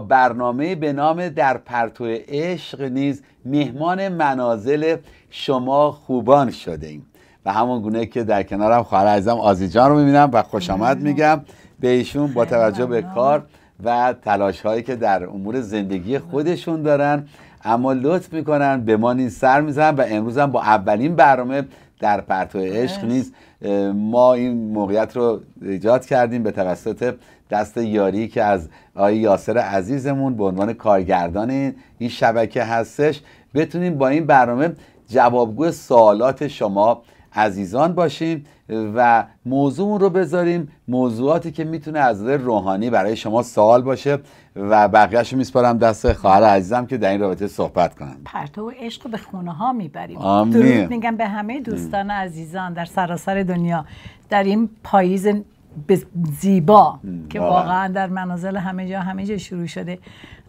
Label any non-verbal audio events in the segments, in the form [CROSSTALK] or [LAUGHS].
برنامه به نام در پرتو عشق نیز مهمان منازل شما خوبان شده ایم و همون گونه که در کنارم خواهر عزیزم آزی جان رو میبینم و خوش آمد میگم به ایشون با توجه به کار و تلاش هایی که در امور زندگی خودشون دارن اما لطف میکنن به ما نیز سر میزنن و امروز هم با اولین برنامه در پرتو عشق نیز ما این موقعیت رو ایجاد کردیم به توسط دست یاری که از آقای یاسر عزیزمون به عنوان کارگردان این شبکه هستش بتونیم با این برنامه جوابگو سوالات شما عزیزان باشیم و موضوع رو بذاریم موضوعاتی که میتونه از نظر روحانی برای شما سوال باشه و بقیه رو میسپارم دست خواهر عزیزم که در این رابطه صحبت کنن پرتو و عشق به خونه ها میبریم آمین میگم به همه دوستان عزیزان در سراسر دنیا در این پاییز زیبا که واقعا در منازل همه جا همه جا شروع شده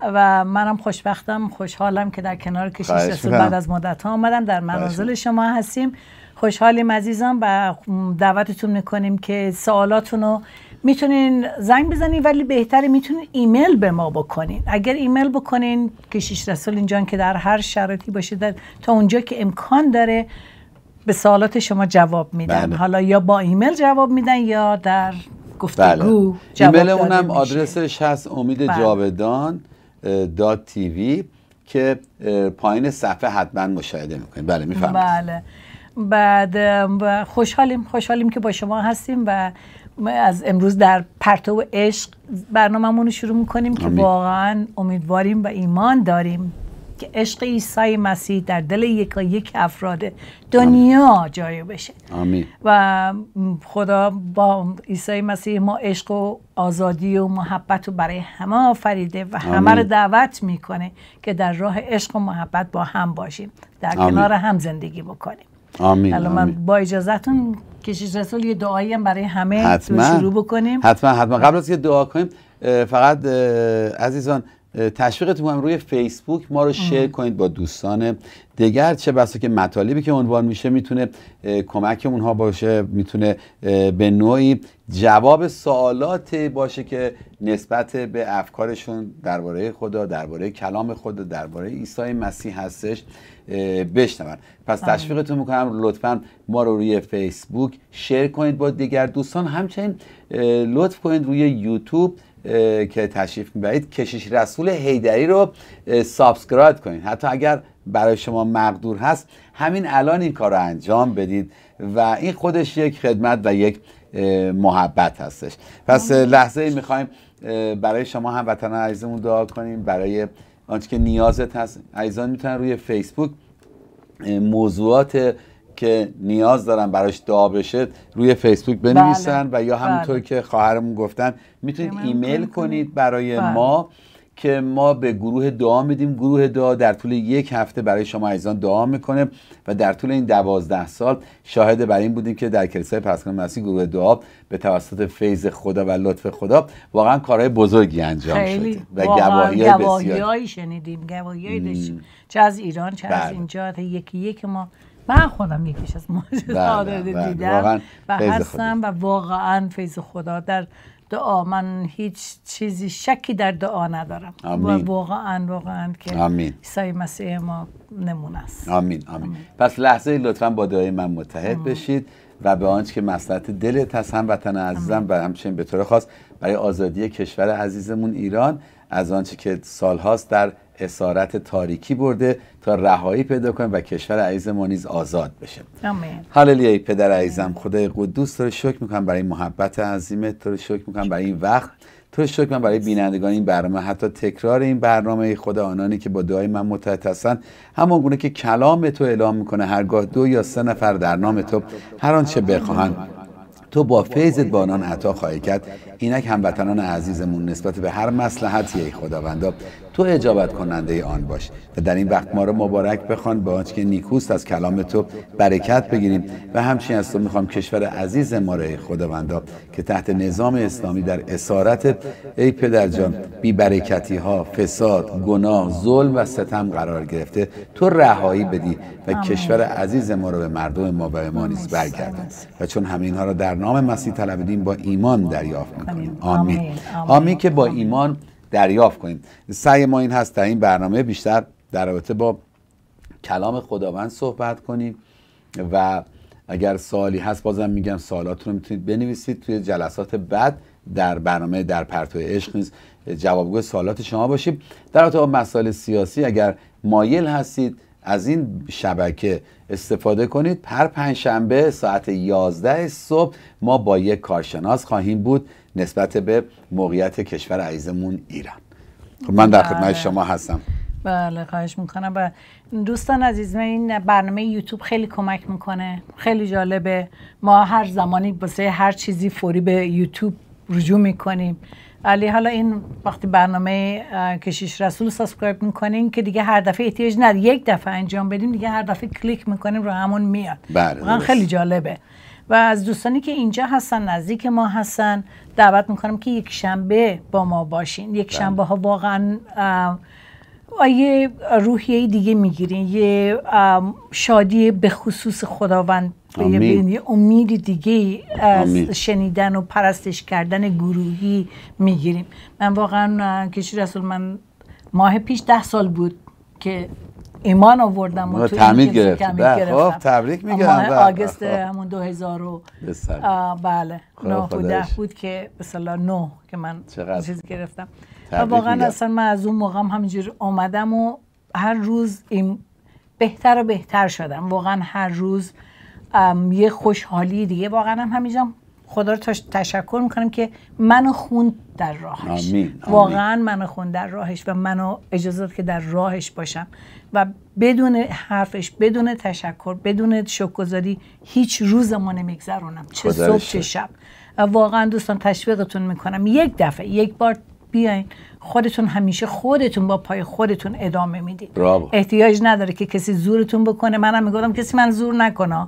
و منم خوشبختم خوشحالم که در کنار کشیش بعد از مدت ها آمدم در منازل شما هستیم خوشحالیم عزیزم و دعوتتون میکنیم که سوالاتونو میتونین زنگ بزنین ولی بهتره میتونین ایمیل به ما بکنین اگر ایمیل بکنین کشیش رسول اینجان که در هر شرایطی باشه در تا اونجا که امکان داره به سوالات شما جواب میدن بله. حالا یا با ایمیل جواب میدن یا در گفتگو بله. جواب ایمیل اونم آدرسش هست امید بله. دات تیوی که پایین صفحه حتما مشاهده میکنین. بله میفهمید بله بعد خوشحالیم خوشحالیم که با شما هستیم و از امروز در پرتو عشق برنامهمون رو شروع میکنیم که واقعا امیدواریم و ایمان داریم که عشق عیسی مسیح در دل یک یک افراد دنیا جای بشه و خدا با عیسی مسیح ما عشق و آزادی و محبت رو برای همه آفریده و همه رو دعوت میکنه که در راه عشق و محبت با هم باشیم در کنار هم زندگی بکنیم آمین الان من با اجازهتون کشیش رسول یه دعایی هم برای همه حتما. شروع بکنیم حتما حتما قبل از که دعا کنیم فقط عزیزان تشویقتون هم روی فیسبوک ما رو شیر کنید با دوستان دیگر چه بسا که مطالبی که عنوان میشه میتونه کمک اونها باشه میتونه به نوعی جواب سوالات باشه که نسبت به افکارشون درباره خدا درباره کلام خدا درباره عیسی مسیح هستش بشنون پس تشویقتون میکنم لطفا ما رو روی فیسبوک شیر کنید با دیگر دوستان همچنین لطف کنید روی یوتیوب که تشریف میبرید کشیش رسول هیدری رو سابسکرایب کنید حتی اگر برای شما مقدور هست همین الان این کار رو انجام بدید و این خودش یک خدمت و یک محبت هستش پس لحظه ای میخوایم برای شما هم وطن عزیزمون دعا کنیم برای آنچه که نیازت هست عزیزان میتونن روی فیسبوک موضوعات که نیاز دارن براش دعا بشه روی فیسبوک بنویسن بله. و یا همونطور بله. که خواهرمون گفتن میتونید ایمیل کنید برای بله. ما که ما به گروه دعا میدیم گروه دعا در طول یک هفته برای شما عزیزان دعا میکنه و در طول این دوازده سال شاهد بر این بودیم که در کلیسای پسکان مسیح گروه دعا به توسط فیض خدا و لطف خدا واقعا کارهای بزرگی انجام شده و گواهی های شنیدیم گواهی چه از ایران چه از اینجا یکی یک ما من خودم یکیش از معجزات بله، آره، بله. دیدم و هستم و واقعا فیض خدا در دعا من هیچ چیزی شکی در دعا ندارم و واقعا واقعا که آمین. مسیح ما نمونه است آمین. آمین. پس لحظه لطفا با دعای من متحد بشید و به آنچه که مسئلت دلت هست وطن عزیزم و همچنین به طور خواست برای آزادی کشور عزیزمون ایران از آنچه که سالهاست در اسارت تاریکی برده تا رهایی پیدا کنه و کشور عزیز ما نیز آزاد بشه آمین هللویا پدر عزیزم خدای قدوس تو رو شکر میکنم برای محبت عظیمت تو رو شکر میکنم برای این وقت تو رو شکر من برای بینندگان این برنامه حتی تکرار این برنامه خدا آنانی که با دعای من متحد هستند همان گونه که کلام تو اعلام میکنه هرگاه دو یا سه نفر در نام تو هر آنچه بخواهند تو با فیضت با آنان عطا خواهی کرد اینک هموطنان عزیزمون نسبت به هر مسلحتی ای خداوندا تو اجابت کننده آن باش و در این وقت ما رو مبارک بخوان به آنچه که نیکوست از کلام تو برکت بگیریم و همچنین از تو میخوام کشور عزیز ما را خداوندا که تحت نظام اسلامی در اسارت ای پدر جان بی برکتی ها فساد گناه ظلم و ستم قرار گرفته تو رهایی بدی و کشور عزیز ما رو به مردم ما و به ما نیز برگردان و چون همه اینها را در نام مسیح طلبیدیم با ایمان دریافت میکنیم آمین. آمین که با ایمان دریافت کنیم سعی ما این هست در این برنامه بیشتر در رابطه با کلام خداوند صحبت کنیم و اگر سوالی هست بازم میگم سوالاتتون رو میتونید بنویسید توی جلسات بعد در برنامه در پرتو عشق نیز جوابگوی سوالات شما باشیم در رابطه با مسائل سیاسی اگر مایل هستید از این شبکه استفاده کنید هر پنجشنبه ساعت 11 صبح ما با یک کارشناس خواهیم بود نسبت به موقعیت کشور عزیزمون ایران خب من در بله. خدمت شما هستم بله خواهش میکنم و دوستان عزیز این برنامه یوتیوب خیلی کمک میکنه خیلی جالبه ما هر زمانی بسه هر چیزی فوری به یوتیوب رجوع میکنیم ولی حالا این وقتی برنامه کشیش رسول سابسکرایب میکنیم که دیگه هر دفعه احتیاج نداره یک دفعه انجام بدیم دیگه هر دفعه کلیک میکنیم رو همون میاد بله، خیلی جالبه و از دوستانی که اینجا هستن نزدیک ما هستن دعوت میکنم که یک شنبه با ما باشین یک بله. شنبه ها واقعا یه روحیه دیگه میگیرین یه شادی به خصوص خداوند یه امید دیگه از شنیدن و پرستش کردن گروهی میگیریم من واقعا کشی رسول من ماه پیش ده سال بود که ایمان آوردم و تو تعمید بله، خب، گرفتم بله، بله، خب تبریک میگم آگست همون 2000 بله 9 و بود که به اصطلاح 9 که من چیز گرفتم و واقعا اصلا من از اون موقع همینجوری آمدم و هر روز این بهتر و بهتر شدم واقعا هر روز یه خوشحالی دیگه واقعا هم همینجا خدا رو تشکر میکنم که منو خون در راهش آمین. واقعا منو خون در راهش و منو اجازه که در راهش باشم و بدون حرفش بدون تشکر بدون شکرگزاری هیچ روز ما نمیگذرونم چه صبح چه شب واقعا دوستان تشویقتون میکنم یک دفعه یک بار بیاین خودتون همیشه خودتون با پای خودتون ادامه میدید احتیاج نداره که کسی زورتون بکنه منم میگم کسی من زور نکنه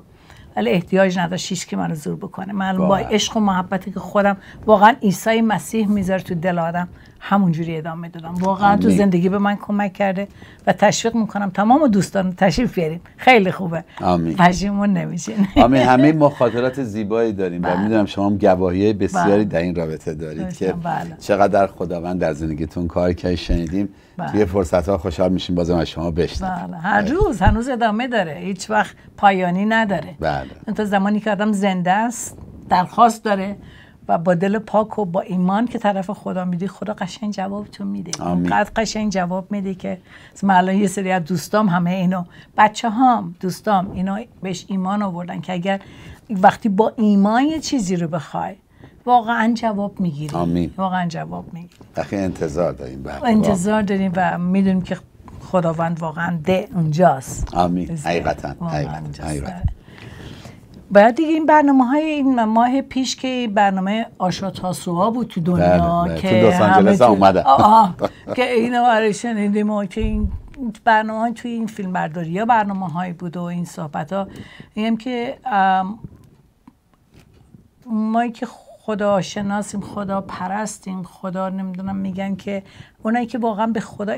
ولی احتیاج نداشت که رو زور بکنه من با بله. عشق و محبتی که خودم واقعا عیسی مسیح میذاره تو دل آدم همونجوری ادامه دادم واقعا تو یعنی- زندگی به من کمک کرده و تشویق میکنم تمام دوستان تشریف بیاریم خیلی خوبه آمین پشیمون نمیشین آمین همه ما [LAUGHS] خاطرات زیبایی داریم بله. و میدونم شما هم گواهی بسیاری بله. در این رابطه دارید که بله. چقدر خداوند در زندگیتون کار کرد شنیدیم بله. توی فرصت ها خوشحال میشیم بازم از شما بشنویم بله. هر بله. روز هنوز ادامه داره هیچ وقت پایانی نداره بله. تا زمانی که آدم زنده است درخواست داره و با دل پاک و با ایمان که طرف خدا میدی خدا قشنگ تو میده قد قشنگ جواب میده که من یه سری از دوستام همه اینو بچه هام دوستام اینا بهش ایمان آوردن که اگر وقتی با ایمان یه چیزی رو بخوای واقعا جواب میگیری آمین. واقعا جواب میگیری بخی انتظار داریم بله. انتظار داریم و میدونیم که خداوند واقعا ده اونجاست آمین حقیقتا حقیقتا باید دیگه این برنامه های این ماه پیش که برنامه آشا تاسوها بود تو دنیا بله، بله، که تو اومده که اینو آره شنیدیم و که این برنامه های توی این فیلم برداری ها برنامه هایی بود و این صحبت ها که ما که خدا شناسیم خدا پرستیم خدا نمیدونم میگن که اونایی که واقعا به خدا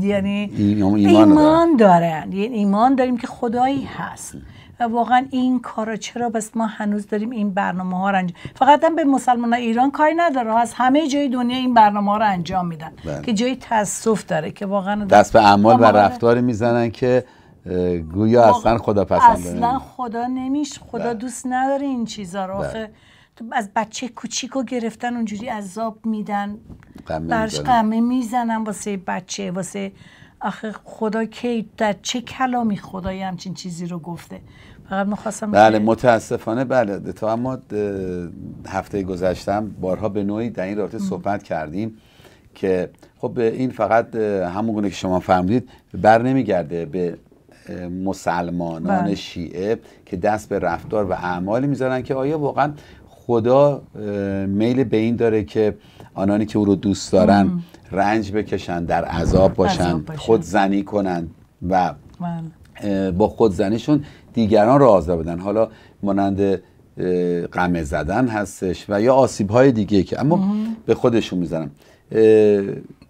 یعنی ایمان, ایمان دارن یعنی ایمان داریم که خدایی هست و واقعا این کارا چرا بس ما هنوز داریم این برنامه ها رو انجام فقط هم به مسلمان ایران کاری نداره از همه جای دنیا این برنامه ها رو انجام میدن بله. که جای تاسف داره که واقعا دست به اعمال و رفتاری میزنن که گویا اصلا خدا پسند اصلا خدا نمیش خدا بله. دوست نداره این چیزا رو بله. از بچه کوچیکو گرفتن اونجوری عذاب میدن برش قمه میزنن واسه بچه واسه آخه خدا کی در چه کلامی خدای همچین چیزی رو گفته فقط میخواستم بله متاسفانه بله تا اما هفته گذشتم بارها به نوعی در این رابطه صحبت کردیم که خب این فقط همون گونه که شما فرمودید بر نمیگرده به مسلمانان بله. شیعه که دست به رفتار و اعمالی میذارن که آیا واقعا خدا میل به این داره که آنانی که او رو دوست دارن رنج بکشن در عذاب باشن خود زنی کنن و بله. با خود زنیشون دیگران رو آزار بدن حالا مانند غم زدن هستش و یا آسیب های دیگه که اما به خودشون میزنم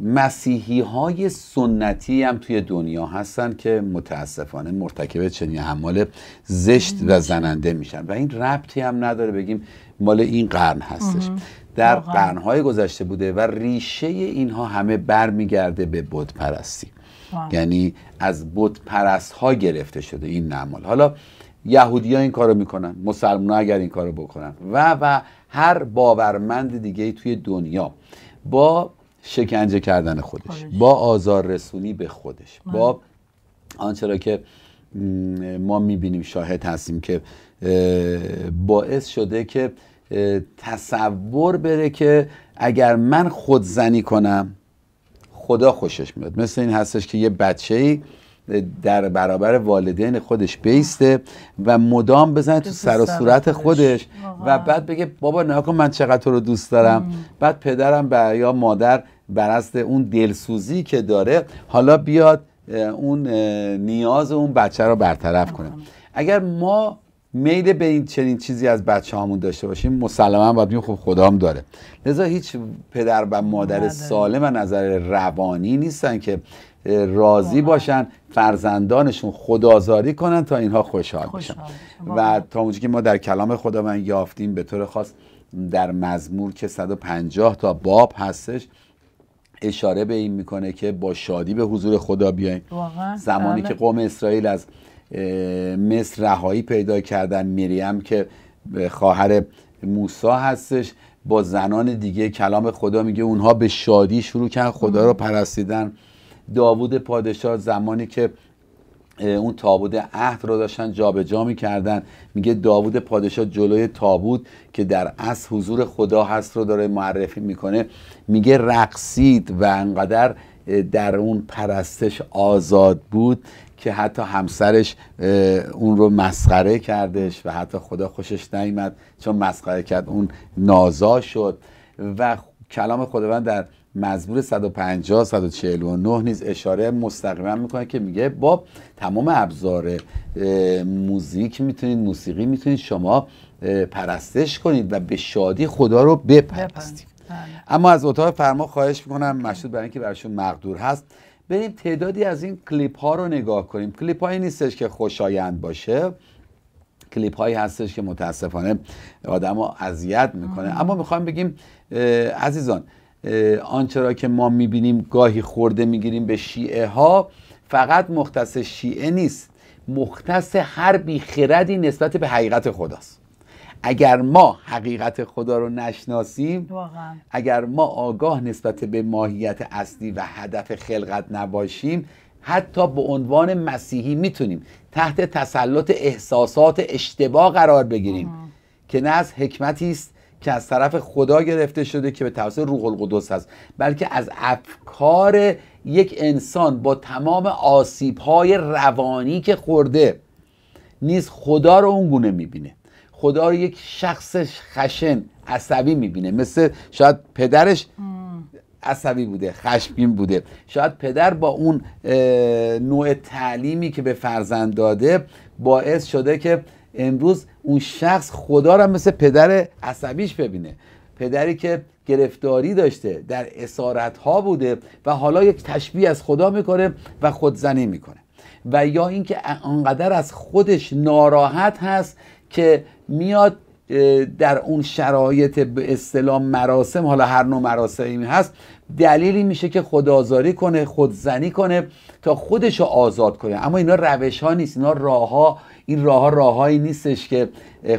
مسیحی های سنتی هم توی دنیا هستن که متاسفانه مرتکب چنین اعمال زشت و زننده میشن و این ربطی هم نداره بگیم مال این قرن هستش در قرنهای گذشته بوده و ریشه اینها همه برمیگرده به بت پرستی یعنی از بت پرست ها گرفته شده این نعمال حالا یهودی ها این کارو میکنن مسلمان ها اگر این کارو بکنن و و هر باورمند دیگه توی دنیا با شکنجه کردن خودش, با آزار رسونی به خودش با آنچه را که ما میبینیم شاهد هستیم که باعث شده که تصور بره که اگر من خودزنی کنم خدا خوشش میاد مثل این هستش که یه بچه ای در برابر والدین خودش بیسته و مدام بزنه تو سر و صورت خودش و بعد بگه بابا نه کن من چقدر تو رو دوست دارم بعد پدرم یا مادر برست اون دلسوزی که داره حالا بیاد اون نیاز اون بچه رو برطرف کنه اگر ما میل به این چنین چیزی از بچه هامون داشته باشیم مسلما باید بیم خب خدام داره لذا هیچ پدر و مادر سالم و نظر روانی نیستن که راضی باشن فرزندانشون خدازاری کنن تا اینها خوشحال بشن و تا اونجایی که ما در کلام من یافتیم به طور خاص در مزمور که 150 تا باب هستش اشاره به این میکنه که با شادی به حضور خدا بیاین زمانی که بله. قوم اسرائیل از مصر رهایی پیدا کردن میریم که خواهر موسا هستش با زنان دیگه کلام خدا میگه اونها به شادی شروع کردن خدا رو پرستیدن داوود پادشاه زمانی که اون تابوت عهد رو داشتن جابجا میکردن میگه داوود پادشاه جلوی تابوت که در اصل حضور خدا هست رو داره معرفی میکنه میگه رقصید و انقدر در اون پرستش آزاد بود که حتی همسرش اون رو مسخره کردش و حتی خدا خوشش نیامد چون مسخره کرد اون نازا شد و کلام خداوند در مزبور 150 149 نیز اشاره مستقیما میکنه که میگه با تمام ابزار موزیک میتونید موسیقی میتونید شما پرستش کنید و به شادی خدا رو بپرستید بله. اما از اتاق فرما خواهش میکنم مشروط برای اینکه براشون مقدور هست بریم تعدادی از این کلیپ ها رو نگاه کنیم کلیپ هایی نیستش که خوشایند باشه کلیپ هایی هستش که متاسفانه آدم اذیت میکنه اما میخوام بگیم عزیزان آنچه را که ما میبینیم گاهی خورده میگیریم به شیعه ها فقط مختص شیعه نیست مختص هر بیخردی نسبت به حقیقت خداست اگر ما حقیقت خدا رو نشناسیم واقعا. اگر ما آگاه نسبت به ماهیت اصلی و هدف خلقت نباشیم حتی به عنوان مسیحی میتونیم تحت تسلط احساسات اشتباه قرار بگیریم که نه از حکمتی است که از طرف خدا گرفته شده که به توسط روح القدس هست بلکه از افکار یک انسان با تمام آسیب روانی که خورده نیز خدا رو اون گونه میبینه خدا رو یک شخص خشن عصبی میبینه مثل شاید پدرش عصبی بوده خشمگین بوده شاید پدر با اون نوع تعلیمی که به فرزند داده باعث شده که امروز اون شخص خدا رو مثل پدر عصبیش ببینه پدری که گرفتاری داشته در اسارت ها بوده و حالا یک تشبیه از خدا میکنه و خودزنی میکنه و یا اینکه آنقدر از خودش ناراحت هست که میاد در اون شرایط به اصطلاح مراسم حالا هر نوع مراسمی هست دلیلی میشه که خدازاری کنه خودزنی کنه تا خودش رو آزاد کنه اما اینا روش ها نیست اینا راه ها این راه ها راههایی نیستش که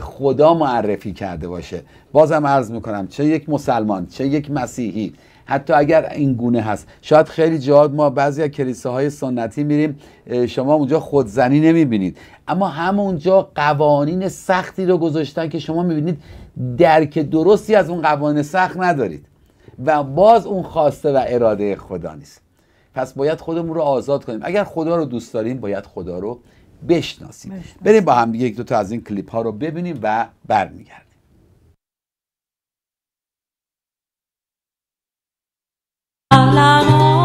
خدا معرفی کرده باشه بازم عرض میکنم چه یک مسلمان چه یک مسیحی حتی اگر این گونه هست شاید خیلی جاد ما بعضی از کلیساهای سنتی میریم شما اونجا خودزنی نمیبینید اما همونجا قوانین سختی رو گذاشتن که شما میبینید درک درستی از اون قوانین سخت ندارید و باز اون خواسته و اراده خدا نیست پس باید خودمون رو آزاد کنیم اگر خدا رو دوست داریم باید خدا رو بشناسیم بریم با هم یک دو تا از این کلیپ ها رو ببینیم و برمیگردیم 啊啦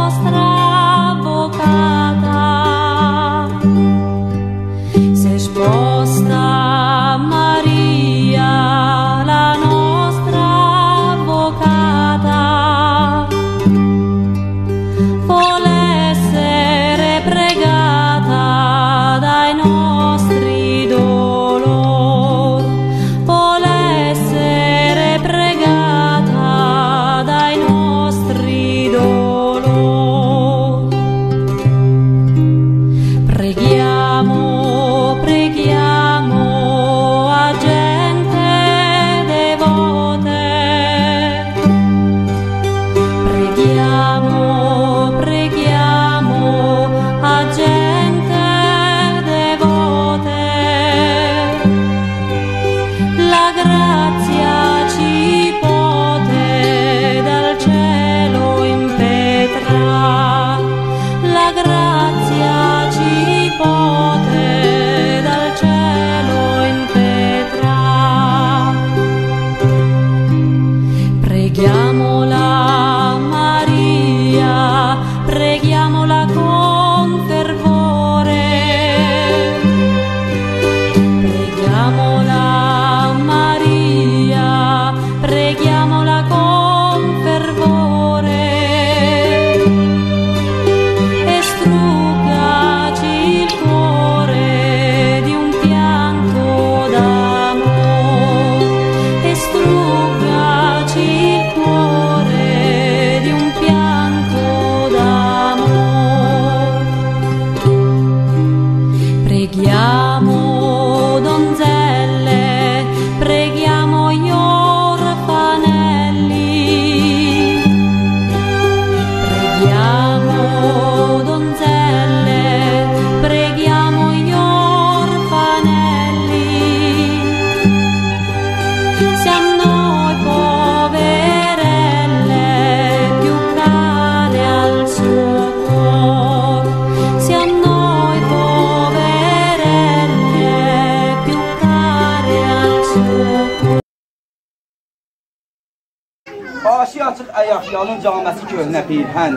Her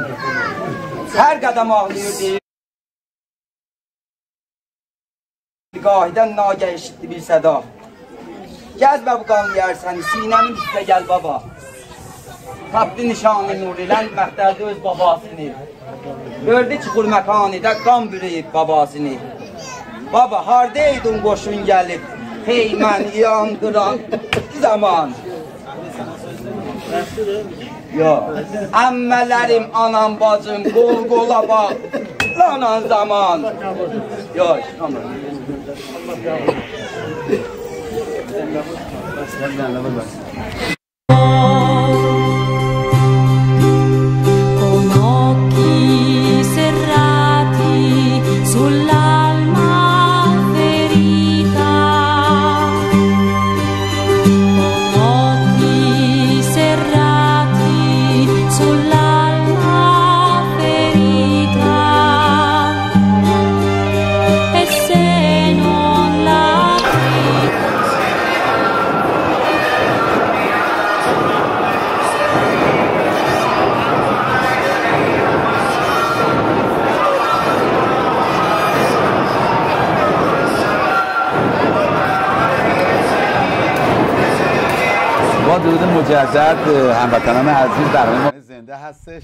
هر قدم ağlıyordu. Gahiden nage işitti bir seda. Gel be bu kanlı yer seni, sinemin üstüne gel baba. Tapdı nişanı nurilen məqdərdə öz babasını. Gördü ki, qurməkanıda qan bürüyüb babasını. Baba, hardaydın koşun gelip Hey mən yandıran zaman. Yox. Əmmələrim, anam, bacım, qol-qola bax. Lanan zaman. Yox, tamam. مجدد هموطنان عزیز برنامه زنده هستش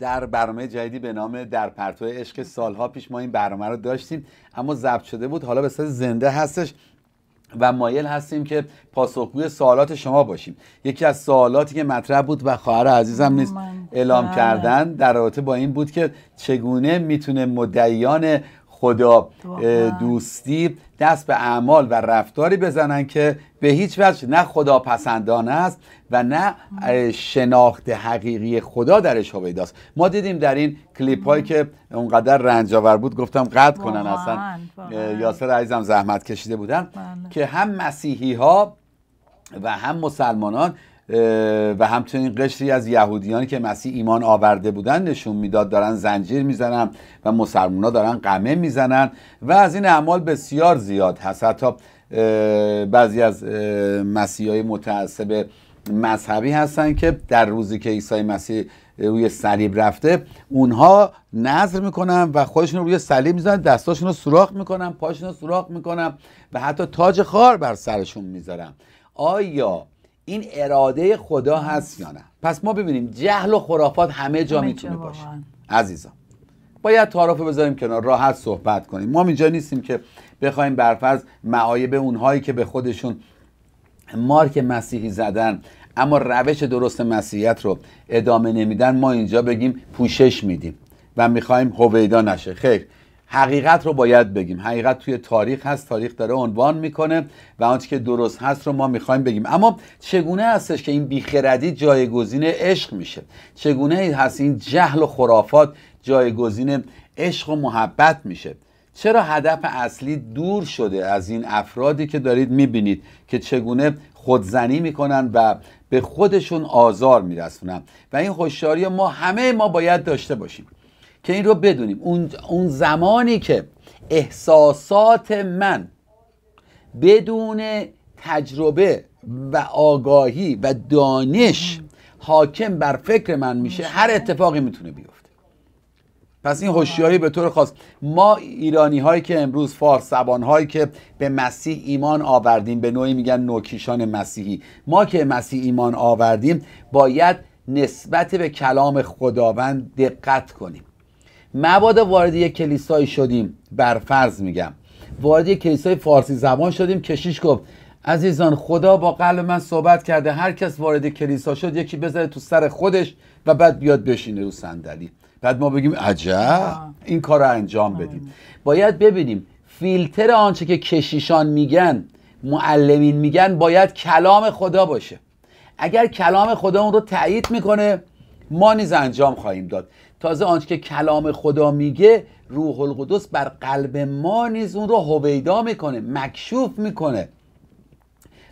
در برنامه جدیدی به نام در پرتو عشق سالها پیش ما این برنامه رو داشتیم اما ضبط شده بود حالا به صورت زنده هستش و مایل هستیم که پاسخگوی سوالات شما باشیم یکی از سوالاتی که مطرح بود و خواهر عزیزم نیست اعلام بله. کردن در رابطه با این بود که چگونه میتونه مدعیان خدا دوستی دست به اعمال و رفتاری بزنن که به هیچ وجه نه خدا پسندان است و نه شناخت حقیقی خدا درش است ما دیدیم در این کلیپ هایی که اونقدر رنجاور بود گفتم قد کنن اصلا یاسر عزیزم زحمت کشیده بودن بله. که هم مسیحی ها و هم مسلمانان و همچنین قشری از یهودیانی که مسیح ایمان آورده بودن نشون میداد دارن زنجیر میزنن و ها دارن قمه میزنن و از این اعمال بسیار زیاد هست حتی بعضی از های متعصب مذهبی هستن که در روزی که عیسی مسیح روی صلیب رفته اونها نظر میکنن و خودشون رو روی صلیب میزنن دستاشون رو سوراخ میکنن پاشون رو سوراخ میکنن و حتی تاج خار بر سرشون میذارن آیا این اراده خدا هست یا نه پس ما ببینیم جهل و خرافات همه جا میتونه باشه عزیزم باید تعارف بذاریم کنار راحت صحبت کنیم ما اینجا نیستیم که بخوایم برفرض معایب اونهایی که به خودشون مارک مسیحی زدن اما روش درست مسیحیت رو ادامه نمیدن ما اینجا بگیم پوشش میدیم و میخوایم هویدا نشه خیر حقیقت رو باید بگیم حقیقت توی تاریخ هست تاریخ داره عنوان میکنه و آنچه که درست هست رو ما میخوایم بگیم اما چگونه هستش که این بیخردی جایگزین عشق میشه چگونه هست این جهل و خرافات جایگزین عشق و محبت میشه چرا هدف اصلی دور شده از این افرادی که دارید میبینید که چگونه خودزنی میکنن و به خودشون آزار میرسونن و این هوشیاری ما همه ما باید داشته باشیم که این رو بدونیم اون, زمانی که احساسات من بدون تجربه و آگاهی و دانش حاکم بر فکر من میشه هر اتفاقی میتونه بیفته پس این هوشیاری به طور خاص ما ایرانی هایی که امروز فارس زبان هایی که به مسیح ایمان آوردیم به نوعی میگن نوکیشان مسیحی ما که مسیح ایمان آوردیم باید نسبت به کلام خداوند دقت کنیم مبادا وارد یک کلیسایی شدیم بر فرض میگم وارد یک کلیسای فارسی زبان شدیم کشیش گفت عزیزان خدا با قلب من صحبت کرده هر کس وارد کلیسا شد یکی بذاره تو سر خودش و بعد بیاد بشینه رو صندلی بعد ما بگیم عجب این کار رو انجام بدیم باید ببینیم فیلتر آنچه که کشیشان میگن معلمین میگن باید کلام خدا باشه اگر کلام خدا اون رو تایید میکنه ما نیز انجام خواهیم داد تازه آنچه که کلام خدا میگه روح القدس بر قلب ما نیز اون رو هویدا میکنه مکشوف میکنه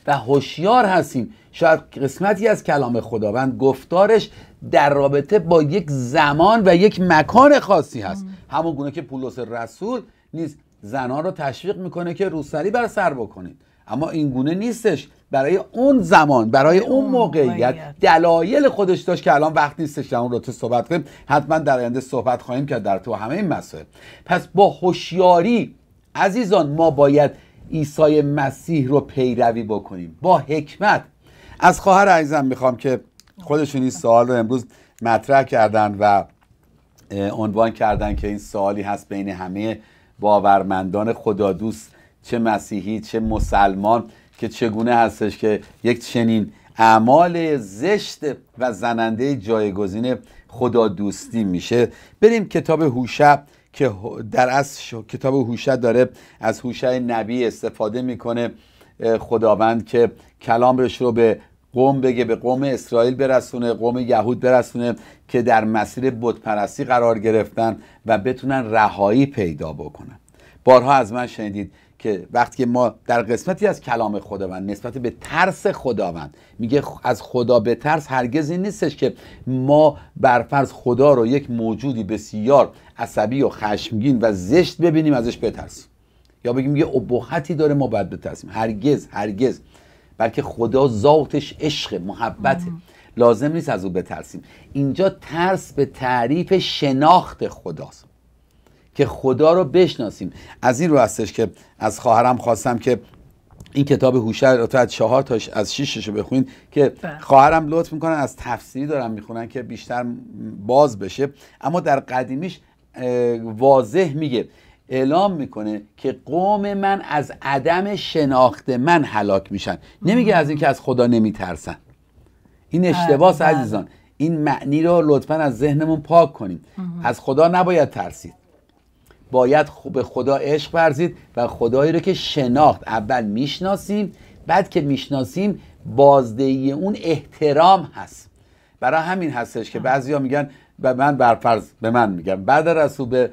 و هوشیار هستیم شاید قسمتی از کلام خداوند گفتارش در رابطه با یک زمان و یک مکان خاصی هست همون گونه که پولس رسول نیز زنان رو تشویق میکنه که روسری بر سر بکنید اما این گونه نیستش برای اون زمان برای اون موقعیت دلایل خودش داشت که الان وقت نیستش در اون تو صحبت کنیم حتما در آینده صحبت خواهیم کرد در تو همه این مسائل پس با هوشیاری عزیزان ما باید عیسی مسیح رو پیروی بکنیم با حکمت از خواهر عزیزم میخوام که خودشون این سوال رو امروز مطرح کردن و عنوان کردن که این سوالی هست بین همه باورمندان دوست چه مسیحی چه مسلمان که چگونه هستش که یک چنین اعمال زشت و زننده جایگزین خدا دوستی میشه بریم کتاب هوشع که در از کتاب هوشع داره از هوشع نبی استفاده میکنه خداوند که کلامش رو به قوم بگه به قوم اسرائیل برسونه قوم یهود برسونه که در مسیر بتپرستی قرار گرفتن و بتونن رهایی پیدا بکنن بارها از من شنیدید که وقتی ما در قسمتی از کلام خداوند نسبت به ترس خداوند میگه از خدا به ترس هرگز این نیستش که ما برفرض خدا رو یک موجودی بسیار عصبی و خشمگین و زشت ببینیم ازش بترسیم یا بگیم یه ابهتی داره ما باید بترسیم هرگز هرگز بلکه خدا ذاتش عشق محبت لازم نیست از او بترسیم اینجا ترس به تعریف شناخت خداست که خدا رو بشناسیم از این رو هستش که از خواهرم خواستم که این کتاب هوشر رو از چهار تا از شیشش رو بخونید که بله. خواهرم لطف میکنن از تفسیری دارن میخونن که بیشتر باز بشه اما در قدیمیش واضح میگه اعلام میکنه که قوم من از عدم شناخت من هلاک میشن نمیگه از اینکه از خدا نمیترسن این بله، اشتباس بله. عزیزان این معنی رو لطفا از ذهنمون پاک کنیم از خدا نباید ترسید باید به خدا عشق ورزید و خدایی رو که شناخت اول میشناسیم بعد که میشناسیم بازدهی اون احترام هست برای همین هستش که بعضیا میگن به من برفرض به من میگم بعد رسول به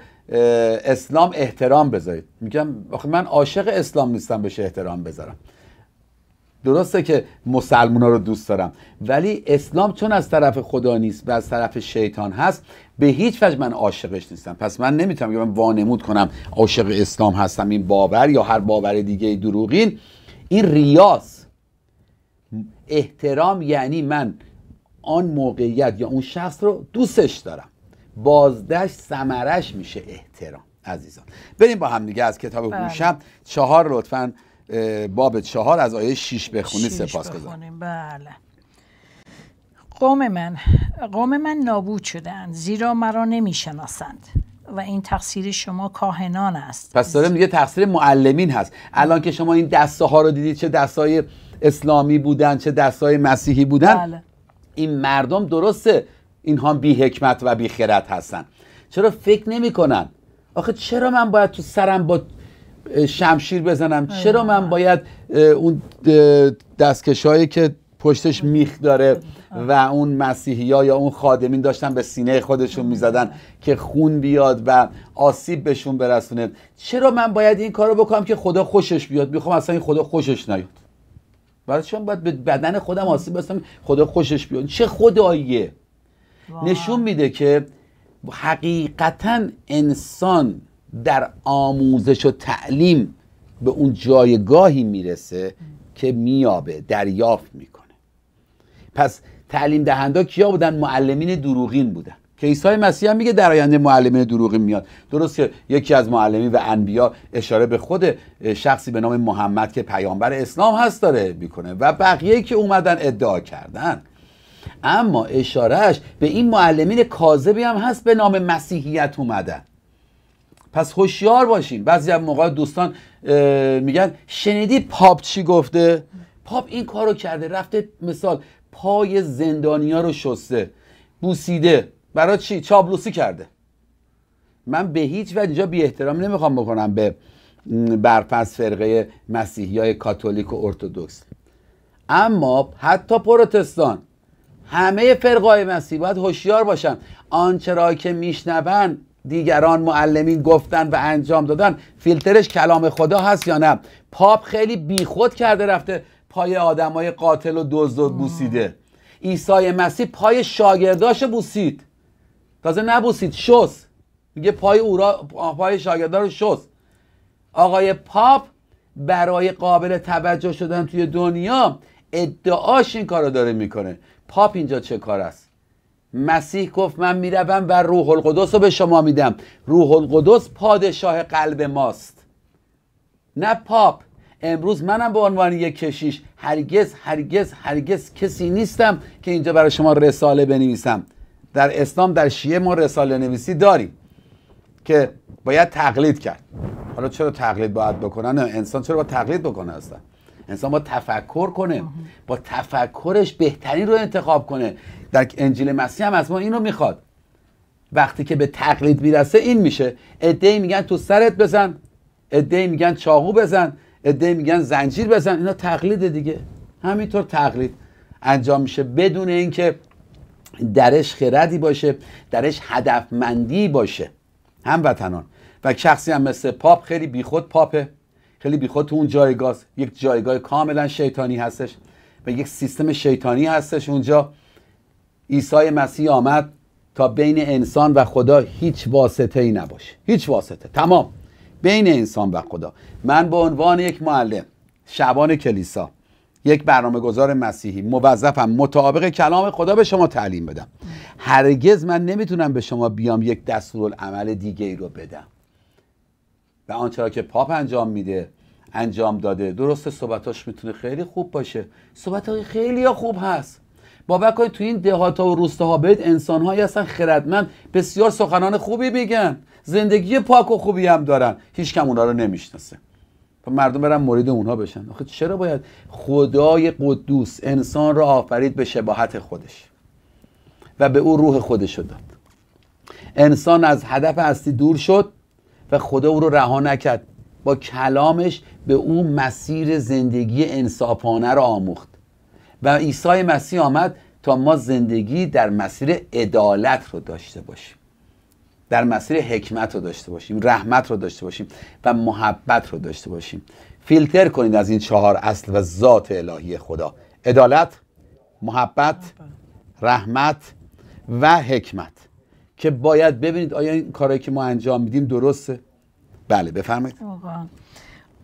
اسلام احترام بذارید میگم من عاشق اسلام نیستم بهش احترام بذارم درسته که مسلمان رو دوست دارم ولی اسلام چون از طرف خدا نیست و از طرف شیطان هست به هیچ وجه من عاشقش نیستم پس من نمیتونم که من وانمود کنم عاشق اسلام هستم این باور یا هر باور دیگه دروغین این ریاض احترام یعنی من آن موقعیت یا اون شخص رو دوستش دارم بازدشت سمرش میشه احترام عزیزان بریم با هم دیگه از کتاب گوشم بله. چهار لطفاً باب چهار از آیه 6 بخونید سپاس گذارم بله قوم من قوم من نابود شدند زیرا مرا نمیشناسند و این تقصیر شما کاهنان است پس داره میگه تقصیر معلمین هست الان که شما این دسته ها رو دیدید چه دسته های اسلامی بودن چه دسته های مسیحی بودن بله. این مردم درسته اینها بی حکمت و بی خیرت هستن چرا فکر نمیکنن آخه چرا من باید تو سرم با شمشیر بزنم آره. چرا من باید اون دستکشایی که پشتش میخ داره آره. و اون مسیحی ها یا اون خادمین داشتن به سینه خودشون میزدن که خون بیاد و آسیب بهشون برسونه چرا من باید این کارو بکنم که خدا خوشش بیاد میخوام اصلا این خدا خوشش نیاد برای چون باید به بدن خودم آسیب بستم خدا خوشش بیاد چه خداییه نشون میده که حقیقتا انسان در آموزش و تعلیم به اون جایگاهی میرسه که میابه دریافت میکنه پس تعلیم دهنده کیا بودن معلمین دروغین بودن که عیسی مسیح هم میگه در آینده معلمین دروغین میاد درست که یکی از معلمین و انبیا اشاره به خود شخصی به نام محمد که پیامبر اسلام هست داره میکنه و بقیه که اومدن ادعا کردن اما اشارهش به این معلمین کاذبی هم هست به نام مسیحیت اومدن پس هوشیار باشین بعضی از موقع دوستان میگن شنیدی پاپ چی گفته پاپ این کارو کرده رفته مثال پای زندانیا رو شسته بوسیده برای چی چابلوسی کرده من به هیچ وجه اینجا بی احترام نمیخوام بکنم به برفس فرقه مسیحی های کاتولیک و ارتودکس اما حتی پروتستان همه فرقای مسیحی باید هوشیار باشن آنچه را که میشنون دیگران معلمین گفتن و انجام دادن فیلترش کلام خدا هست یا نه پاپ خیلی بیخود کرده رفته پای آدمای قاتل و دزد بوسیده عیسی مسیح پای شاگرداش بوسید تازه نبوسید شست میگه پای اورا پای رو شست آقای پاپ برای قابل توجه شدن توی دنیا ادعاش این کارو داره میکنه پاپ اینجا چه کار است مسیح گفت من میروم و روح القدس رو به شما میدم روح القدس پادشاه قلب ماست نه پاپ امروز منم به عنوان یک کشیش هرگز هرگز هرگز کسی نیستم که اینجا برای شما رساله بنویسم در اسلام در شیعه ما رساله نویسی داریم که باید تقلید کرد حالا چرا تقلید باید بکنن انسان چرا باید تقلید بکنه اصلا انسان با تفکر کنه با تفکرش بهترین رو انتخاب کنه در انجیل مسیح هم از ما اینو میخواد وقتی که به تقلید میرسه این میشه ادهی میگن تو سرت بزن ادهی میگن چاقو بزن ادهی میگن زنجیر بزن اینا تقلید دیگه همینطور تقلید انجام میشه بدون اینکه درش خردی باشه درش هدفمندی باشه هموطنان و شخصی هم مثل پاپ خیلی بیخود پاپه خیلی بیخود تو اون جایگاه یک جایگاه کاملا شیطانی هستش و یک سیستم شیطانی هستش اونجا عیسی مسیح آمد تا بین انسان و خدا هیچ واسطه ای نباشه هیچ واسطه تمام بین انسان و خدا من به عنوان یک معلم شبان کلیسا یک برنامه گذار مسیحی موظفم مطابق کلام خدا به شما تعلیم بدم هرگز من نمیتونم به شما بیام یک دستورالعمل دیگه ای رو بدم و آنچه را که پاپ انجام میده انجام داده درست صحبتاش میتونه خیلی خوب باشه صحبتهای خیلی خوب هست باور کنید تو این دهات و روستاها برید های هستن خردمند بسیار سخنان خوبی میگن زندگی پاک و خوبی هم دارن هیچ کم اونا رو نمیشناسه مردم برن مورد اونها بشن آخه چرا باید خدای قدوس انسان را آفرید به شباهت خودش و به او روح خودش داد انسان از هدف اصلی دور شد و خدا او رو رها نکرد با کلامش به او مسیر زندگی انصافانه را آموخت و عیسی مسیح آمد تا ما زندگی در مسیر عدالت رو داشته باشیم در مسیر حکمت رو داشته باشیم رحمت رو داشته باشیم و محبت رو داشته باشیم فیلتر کنید از این چهار اصل و ذات الهی خدا عدالت محبت رحمت و حکمت که باید ببینید آیا این کارهایی که ما انجام میدیم درسته بله بفرمایید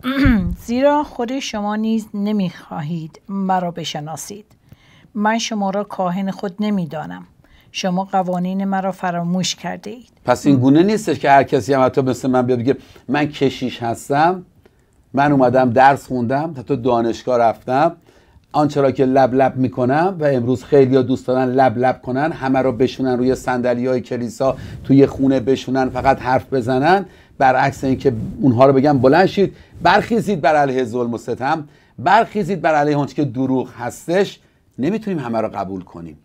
[CLEARS THROAT] زیرا خود شما نیز نمیخواهید مرا بشناسید من شما را کاهن خود نمیدانم شما قوانین مرا فراموش کرده اید پس این گونه نیستش که هر کسی هم حتی مثل من بیاد بگه من کشیش هستم من اومدم درس خوندم حتی دانشگاه رفتم آنچه را که لب لب میکنم و امروز خیلی ها دوست دارن لب لب کنن همه را بشونن روی صندلی های کلیسا توی خونه بشونن فقط حرف بزنن برعکس اینکه اونها رو بگم بلند شید برخیزید بر علیه ظلم و ستم برخیزید بر علیه اون که دروغ هستش نمیتونیم همه رو قبول کنیم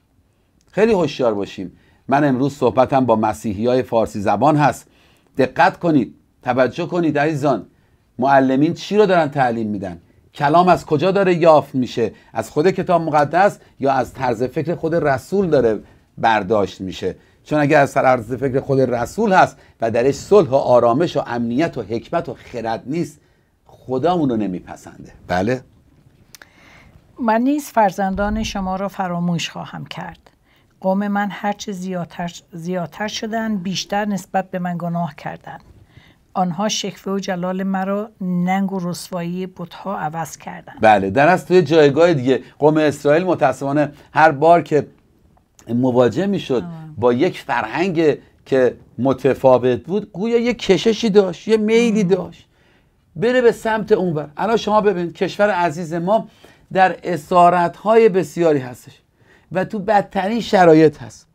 خیلی هوشیار باشیم من امروز صحبتم با مسیحی های فارسی زبان هست دقت کنید توجه کنید عزیزان معلمین چی رو دارن تعلیم میدن کلام از کجا داره یافت میشه از خود کتاب مقدس یا از طرز فکر خود رسول داره برداشت میشه چون اگر از سرارز فکر خود رسول هست و درش صلح و آرامش و امنیت و حکمت و خرد نیست خدامون رو نمیپسنده بله من نیز فرزندان شما را فراموش خواهم کرد قوم من هرچه زیادتر, زیادتر شدن بیشتر نسبت به من گناه کردند آنها شکوه و جلال مرا ننگ و رسوایی بتها عوض کردند بله در از توی جایگاه دیگه قوم اسرائیل متاسفانه هر بار که مواجه میشد با یک فرهنگ که متفاوت بود گویا یه کششی داشت یه میلی داشت بره به سمت اونور الان شما ببینید کشور عزیز ما در اسارت های بسیاری هستش و تو بدترین شرایط هست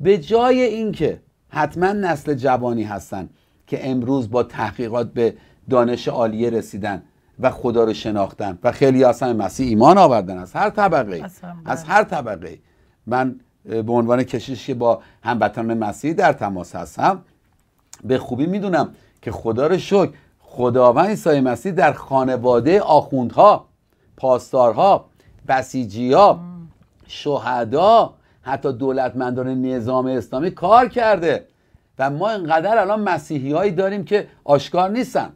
به جای اینکه حتما نسل جوانی هستن که امروز با تحقیقات به دانش عالیه رسیدن و خدا رو شناختن و خیلی اصلا مسیح ایمان آوردن از هر طبقه از بله. هر طبقه من به عنوان کشیش که با هموطنان مسیحی در تماس هستم به خوبی میدونم که خدا رو شکر خداوند عیسی مسیح در خانواده آخوندها پاسدارها بسیجیها شهدا حتی دولتمندان نظام اسلامی کار کرده و ما اینقدر الان مسیحی هایی داریم که آشکار نیستن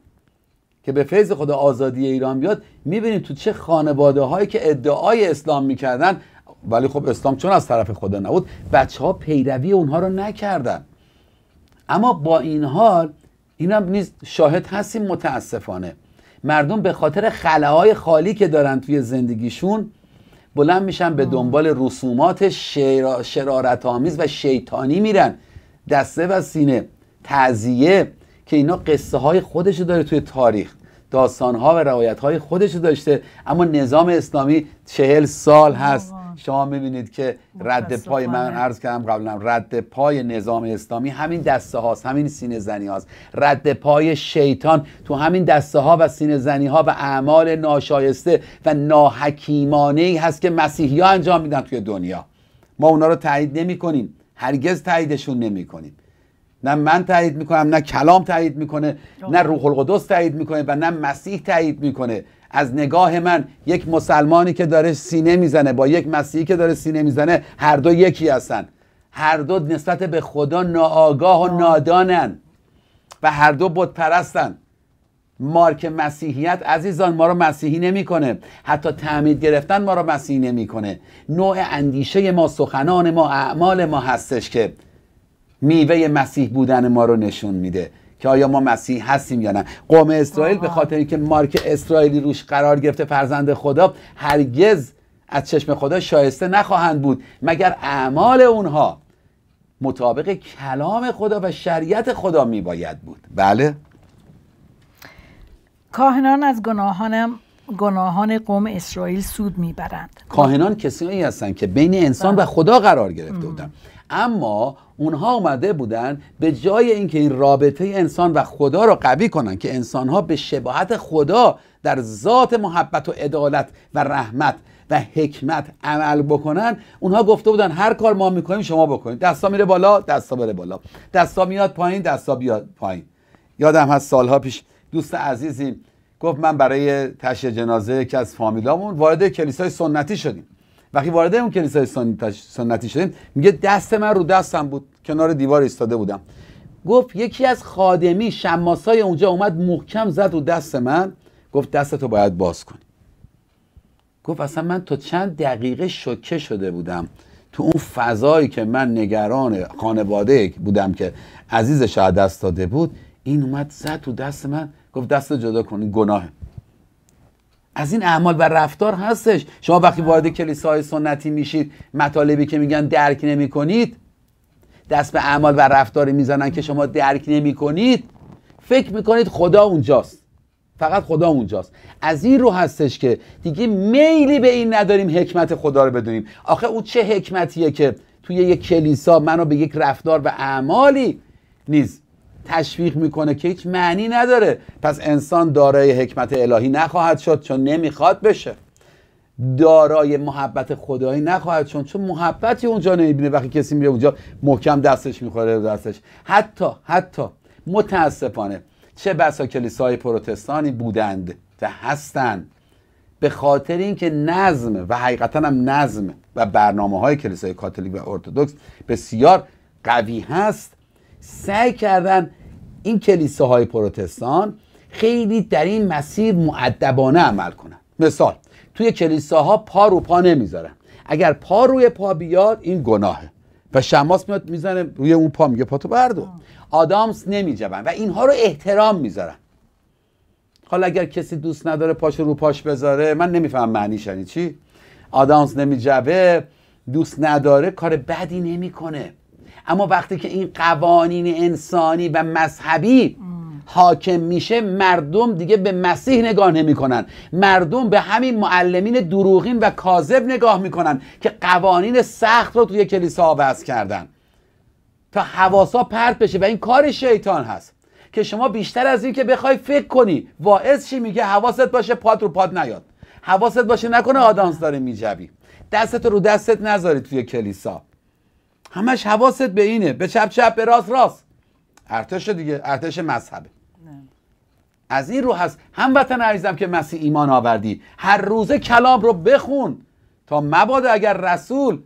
که به فیض خدا آزادی ایران بیاد میبینیم تو چه خانواده هایی که ادعای اسلام میکردن ولی خب اسلام چون از طرف خدا نبود بچه ها پیروی اونها رو نکردن اما با این حال این هم نیز شاهد هستیم متاسفانه مردم به خاطر خلاهای خالی که دارن توی زندگیشون بلند میشن به دنبال رسومات شرا... شرارت آمیز و شیطانی میرن دسته و سینه تعذیه که اینا قصه های خودش داره توی تاریخ داستانها و روایتهای خودش رو داشته اما نظام اسلامی چهل سال هست شما میبینید که رد پای من عرض کردم قبلا رد پای نظام اسلامی همین دسته هاست همین سینه زنی هاست رد پای شیطان تو همین دسته ها و سینه زنی ها و اعمال ناشایسته و ناحکیمانه ای هست که مسیحی ها انجام میدن توی دنیا ما اونا رو تایید نمی کنیم هرگز تاییدشون نمی کنیم نه من تایید میکنم نه کلام تایید میکنه نه روح القدس تایید میکنه و نه مسیح تایید میکنه از نگاه من یک مسلمانی که داره سینه میزنه با یک مسیحی که داره سینه میزنه هر دو یکی هستن هر دو نسبت به خدا ناآگاه و نادانن و هر دو بت پرستن مارک مسیحیت عزیزان ما رو مسیحی نمیکنه حتی تعمید گرفتن ما رو مسیحی نمیکنه نوع اندیشه ما سخنان ما اعمال ما هستش که میوه مسیح بودن ما رو نشون میده که آیا ما مسیح هستیم یا نه قوم اسرائیل به خاطر اینکه مارک اسرائیلی روش قرار گرفته فرزند خدا هرگز از چشم خدا شایسته نخواهند بود مگر اعمال اونها مطابق کلام خدا و شریعت خدا میباید بود بله کاهنان از گناهانم گناهان قوم اسرائیل سود میبرند کاهنان کسانی هستند که بین انسان و بله. خدا قرار گرفته بودند اما اونها اومده بودن به جای اینکه این رابطه انسان و خدا رو قوی کنن که انسانها به شباهت خدا در ذات محبت و عدالت و رحمت و حکمت عمل بکنن اونها گفته بودن هر کار ما میکنیم شما بکنید دستا میره بالا دستا بره بالا دستا میاد پایین دستا بیاد پایین یادم هست سالها پیش دوست عزیزی گفت من برای تشی جنازه یکی از فامیلامون وارد کلیسای سنتی شدیم وقتی وارد اون کلیسای سنتی شدیم میگه دست من رو دستم بود کنار دیوار ایستاده بودم گفت یکی از خادمی شماسای اونجا اومد محکم زد رو دست من گفت دستتو باید باز کنی گفت اصلا من تو چند دقیقه شکه شده بودم تو اون فضایی که من نگران خانواده بودم که عزیزش از دست داده بود این اومد زد تو دست من گفت دست جدا کنی گناه از این اعمال و رفتار هستش شما وقتی وارد کلیساهای سنتی میشید مطالبی که میگن درک نمی کنید دست به اعمال و رفتاری میزنن که شما درک نمی کنید فکر میکنید خدا اونجاست فقط خدا اونجاست از این رو هستش که دیگه میلی به این نداریم حکمت خدا رو بدونیم آخه او چه حکمتیه که توی یک کلیسا منو به یک رفتار و اعمالی نیست؟ تشویق میکنه که هیچ معنی نداره پس انسان دارای حکمت الهی نخواهد شد چون نمیخواد بشه دارای محبت خدایی نخواهد چون چون محبتی اونجا نمیبینه وقتی کسی میره اونجا محکم دستش میخوره دستش حتی حتی متاسفانه چه بسا کلیسای پروتستانی بودند و هستند به خاطر اینکه نظم و حقیقتا هم نظم و برنامه های کلیسای کاتولیک و ارتودکس بسیار قوی هست سعی کردن این کلیساهای پروتستان خیلی در این مسیر معدبانه عمل کنن مثال توی کلیساها پا رو پا نمیذارن اگر پا روی پا بیاد این گناهه و شماس میاد میزنه روی اون پا میگه تو بردو آدامس نمیجبن و اینها رو احترام میذارن حالا اگر کسی دوست نداره پاش رو پاش بذاره من نمیفهم معنی یعنی چی آدامس نمیجبه دوست نداره کار بدی نمیکنه اما وقتی که این قوانین انسانی و مذهبی حاکم میشه مردم دیگه به مسیح نگاه نمیکنن مردم به همین معلمین دروغین و کاذب نگاه میکنن که قوانین سخت رو توی کلیسا وضع کردن تا حواسا پرت بشه و این کار شیطان هست که شما بیشتر از این که بخوای فکر کنی واعظ چی میگه حواست باشه پات رو پات نیاد حواست باشه نکنه آدانس داره میجوی دستت رو دستت نذاری توی کلیسا همش حواست به اینه به چپ چپ به راست راست ارتش دیگه ارتش مذهبه از این رو هست هموطن عزیزم که مسیح ایمان آوردی هر روزه کلام رو بخون تا مبادا اگر رسول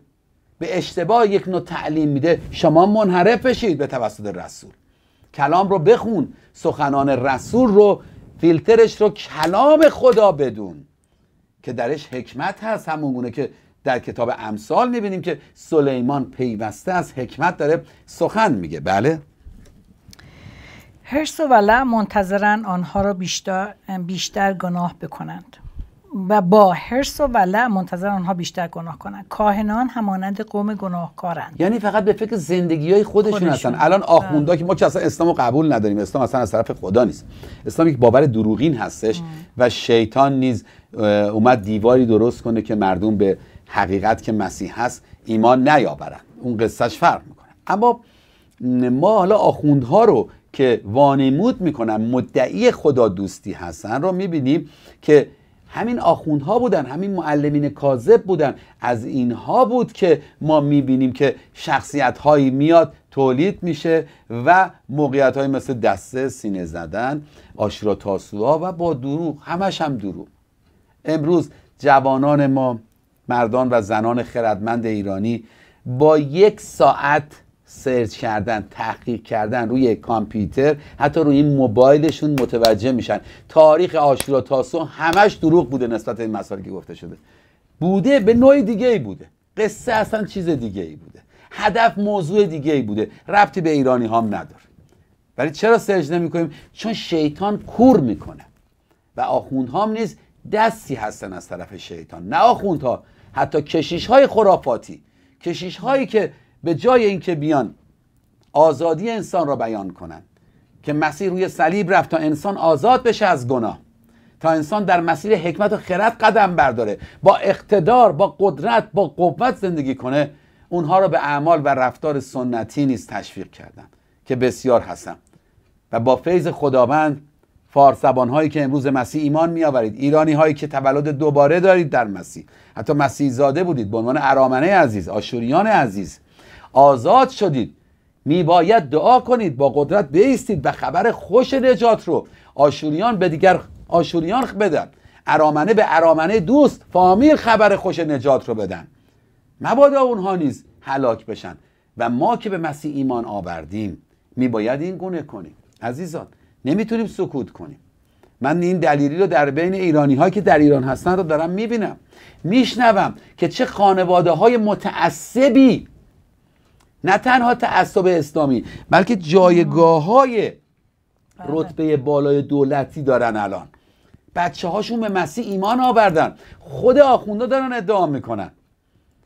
به اشتباه یک نوع تعلیم میده شما منحرف بشید به توسط رسول کلام رو بخون سخنان رسول رو فیلترش رو کلام خدا بدون که درش حکمت هست همون گونه که در کتاب امثال میبینیم که سلیمان پیوسته از حکمت داره سخن میگه بله هرس و وله منتظرن آنها را بیشتر, بیشتر گناه بکنند و با هرس و وله منتظر آنها بیشتر گناه کنند کاهنان همانند قوم گناهکارند یعنی فقط به فکر زندگی های خودشون, هستن الان آخوندا که ما که اصلا اسلام رو قبول نداریم اسلام اصلا از طرف خدا نیست اسلام یک باور دروغین هستش و شیطان نیز اومد دیواری درست کنه که مردم به حقیقت که مسیح هست ایمان نیاورن، اون قصهش فرق میکنه اما ما حالا آخوندها رو که وانمود میکنن مدعی خدا دوستی هستن رو میبینیم که همین آخوندها بودن همین معلمین کاذب بودن از اینها بود که ما میبینیم که شخصیت هایی میاد تولید میشه و موقعیت های مثل دسته سینه زدن آشرا تاسوها و با دروغ همش هم دروغ امروز جوانان ما مردان و زنان خردمند ایرانی با یک ساعت سرچ کردن تحقیق کردن روی کامپیوتر حتی روی این موبایلشون متوجه میشن تاریخ آشورا تاسو همش دروغ بوده نسبت این مسائلی که گفته شده بوده به نوع دیگه ای بوده قصه اصلا چیز دیگه ای بوده هدف موضوع دیگه ای بوده ربطی به ایرانی هم نداره ولی چرا سرچ نمی کنیم چون شیطان کور میکنه و آخوندهام نیز دستی هستن از طرف شیطان نه آخوندها حتی کشیش های خرافاتی کشیش هایی که به جای اینکه بیان آزادی انسان را بیان کنند که مسیر روی صلیب رفت تا انسان آزاد بشه از گناه تا انسان در مسیر حکمت و خرد قدم برداره با اقتدار با قدرت با قوت زندگی کنه اونها را به اعمال و رفتار سنتی نیز تشویق کردن که بسیار هستم و با فیض خداوند فارس زبان هایی که امروز مسیح ایمان می آورید ایرانی هایی که تولد دوباره دارید در مسیح حتی مسیح زاده بودید به عنوان ارامنه عزیز آشوریان عزیز آزاد شدید می باید دعا کنید با قدرت بیستید و خبر خوش نجات رو آشوریان به دیگر آشوریان بدن ارامنه به ارامنه دوست فامیل خبر خوش نجات رو بدن مبادا اونها نیز هلاک بشن و ما که به مسیح ایمان آوردیم می باید این گونه کنیم عزیزان نمیتونیم سکوت کنیم من این دلیلی رو در بین ایرانی هایی که در ایران هستن رو دارم میبینم میشنوم که چه خانواده های متعصبی نه تنها تعصب اسلامی بلکه جایگاه های بله. رتبه بالای دولتی دارن الان بچه هاشون به مسیح ایمان آوردن خود آخونده دارن ادعا میکنن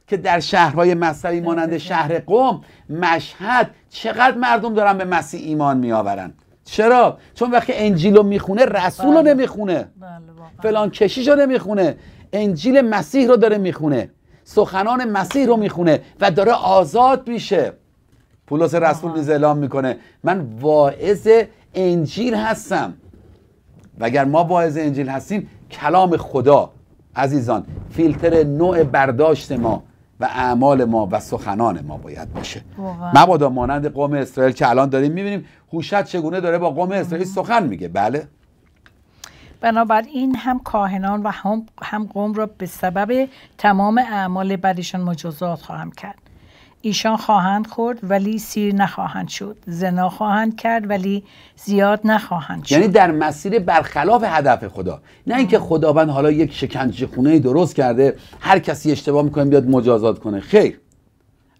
که در شهرهای مذهبی مانند بله. شهر قوم مشهد چقدر مردم دارن به مسیح ایمان میآورند چرا چون وقتی انجیل رو میخونه رسول رو بله. نمیخونه بله، فلان کشیش رو نمیخونه انجیل مسیح رو داره میخونه سخنان مسیح رو میخونه و داره آزاد میشه پولس رسول نیز اعلام میکنه من واعظ انجیل هستم و اگر ما واعظ انجیل هستیم کلام خدا عزیزان فیلتر نوع برداشت ما و اعمال ما و سخنان ما باید باشه مبادا مانند قوم اسرائیل که الان داریم میبینیم هوشت چگونه داره با قوم اسرائیل سخن میگه بله بنابراین هم کاهنان و هم, هم قوم را به سبب تمام اعمال بدشان مجازات خواهم کرد ایشان خواهند خورد ولی سیر نخواهند شد زنا خواهند کرد ولی زیاد نخواهند شد یعنی در مسیر برخلاف هدف خدا نه اینکه خداوند حالا یک شکنجه خونه درست کرده هر کسی اشتباه میکنه بیاد مجازات کنه خیر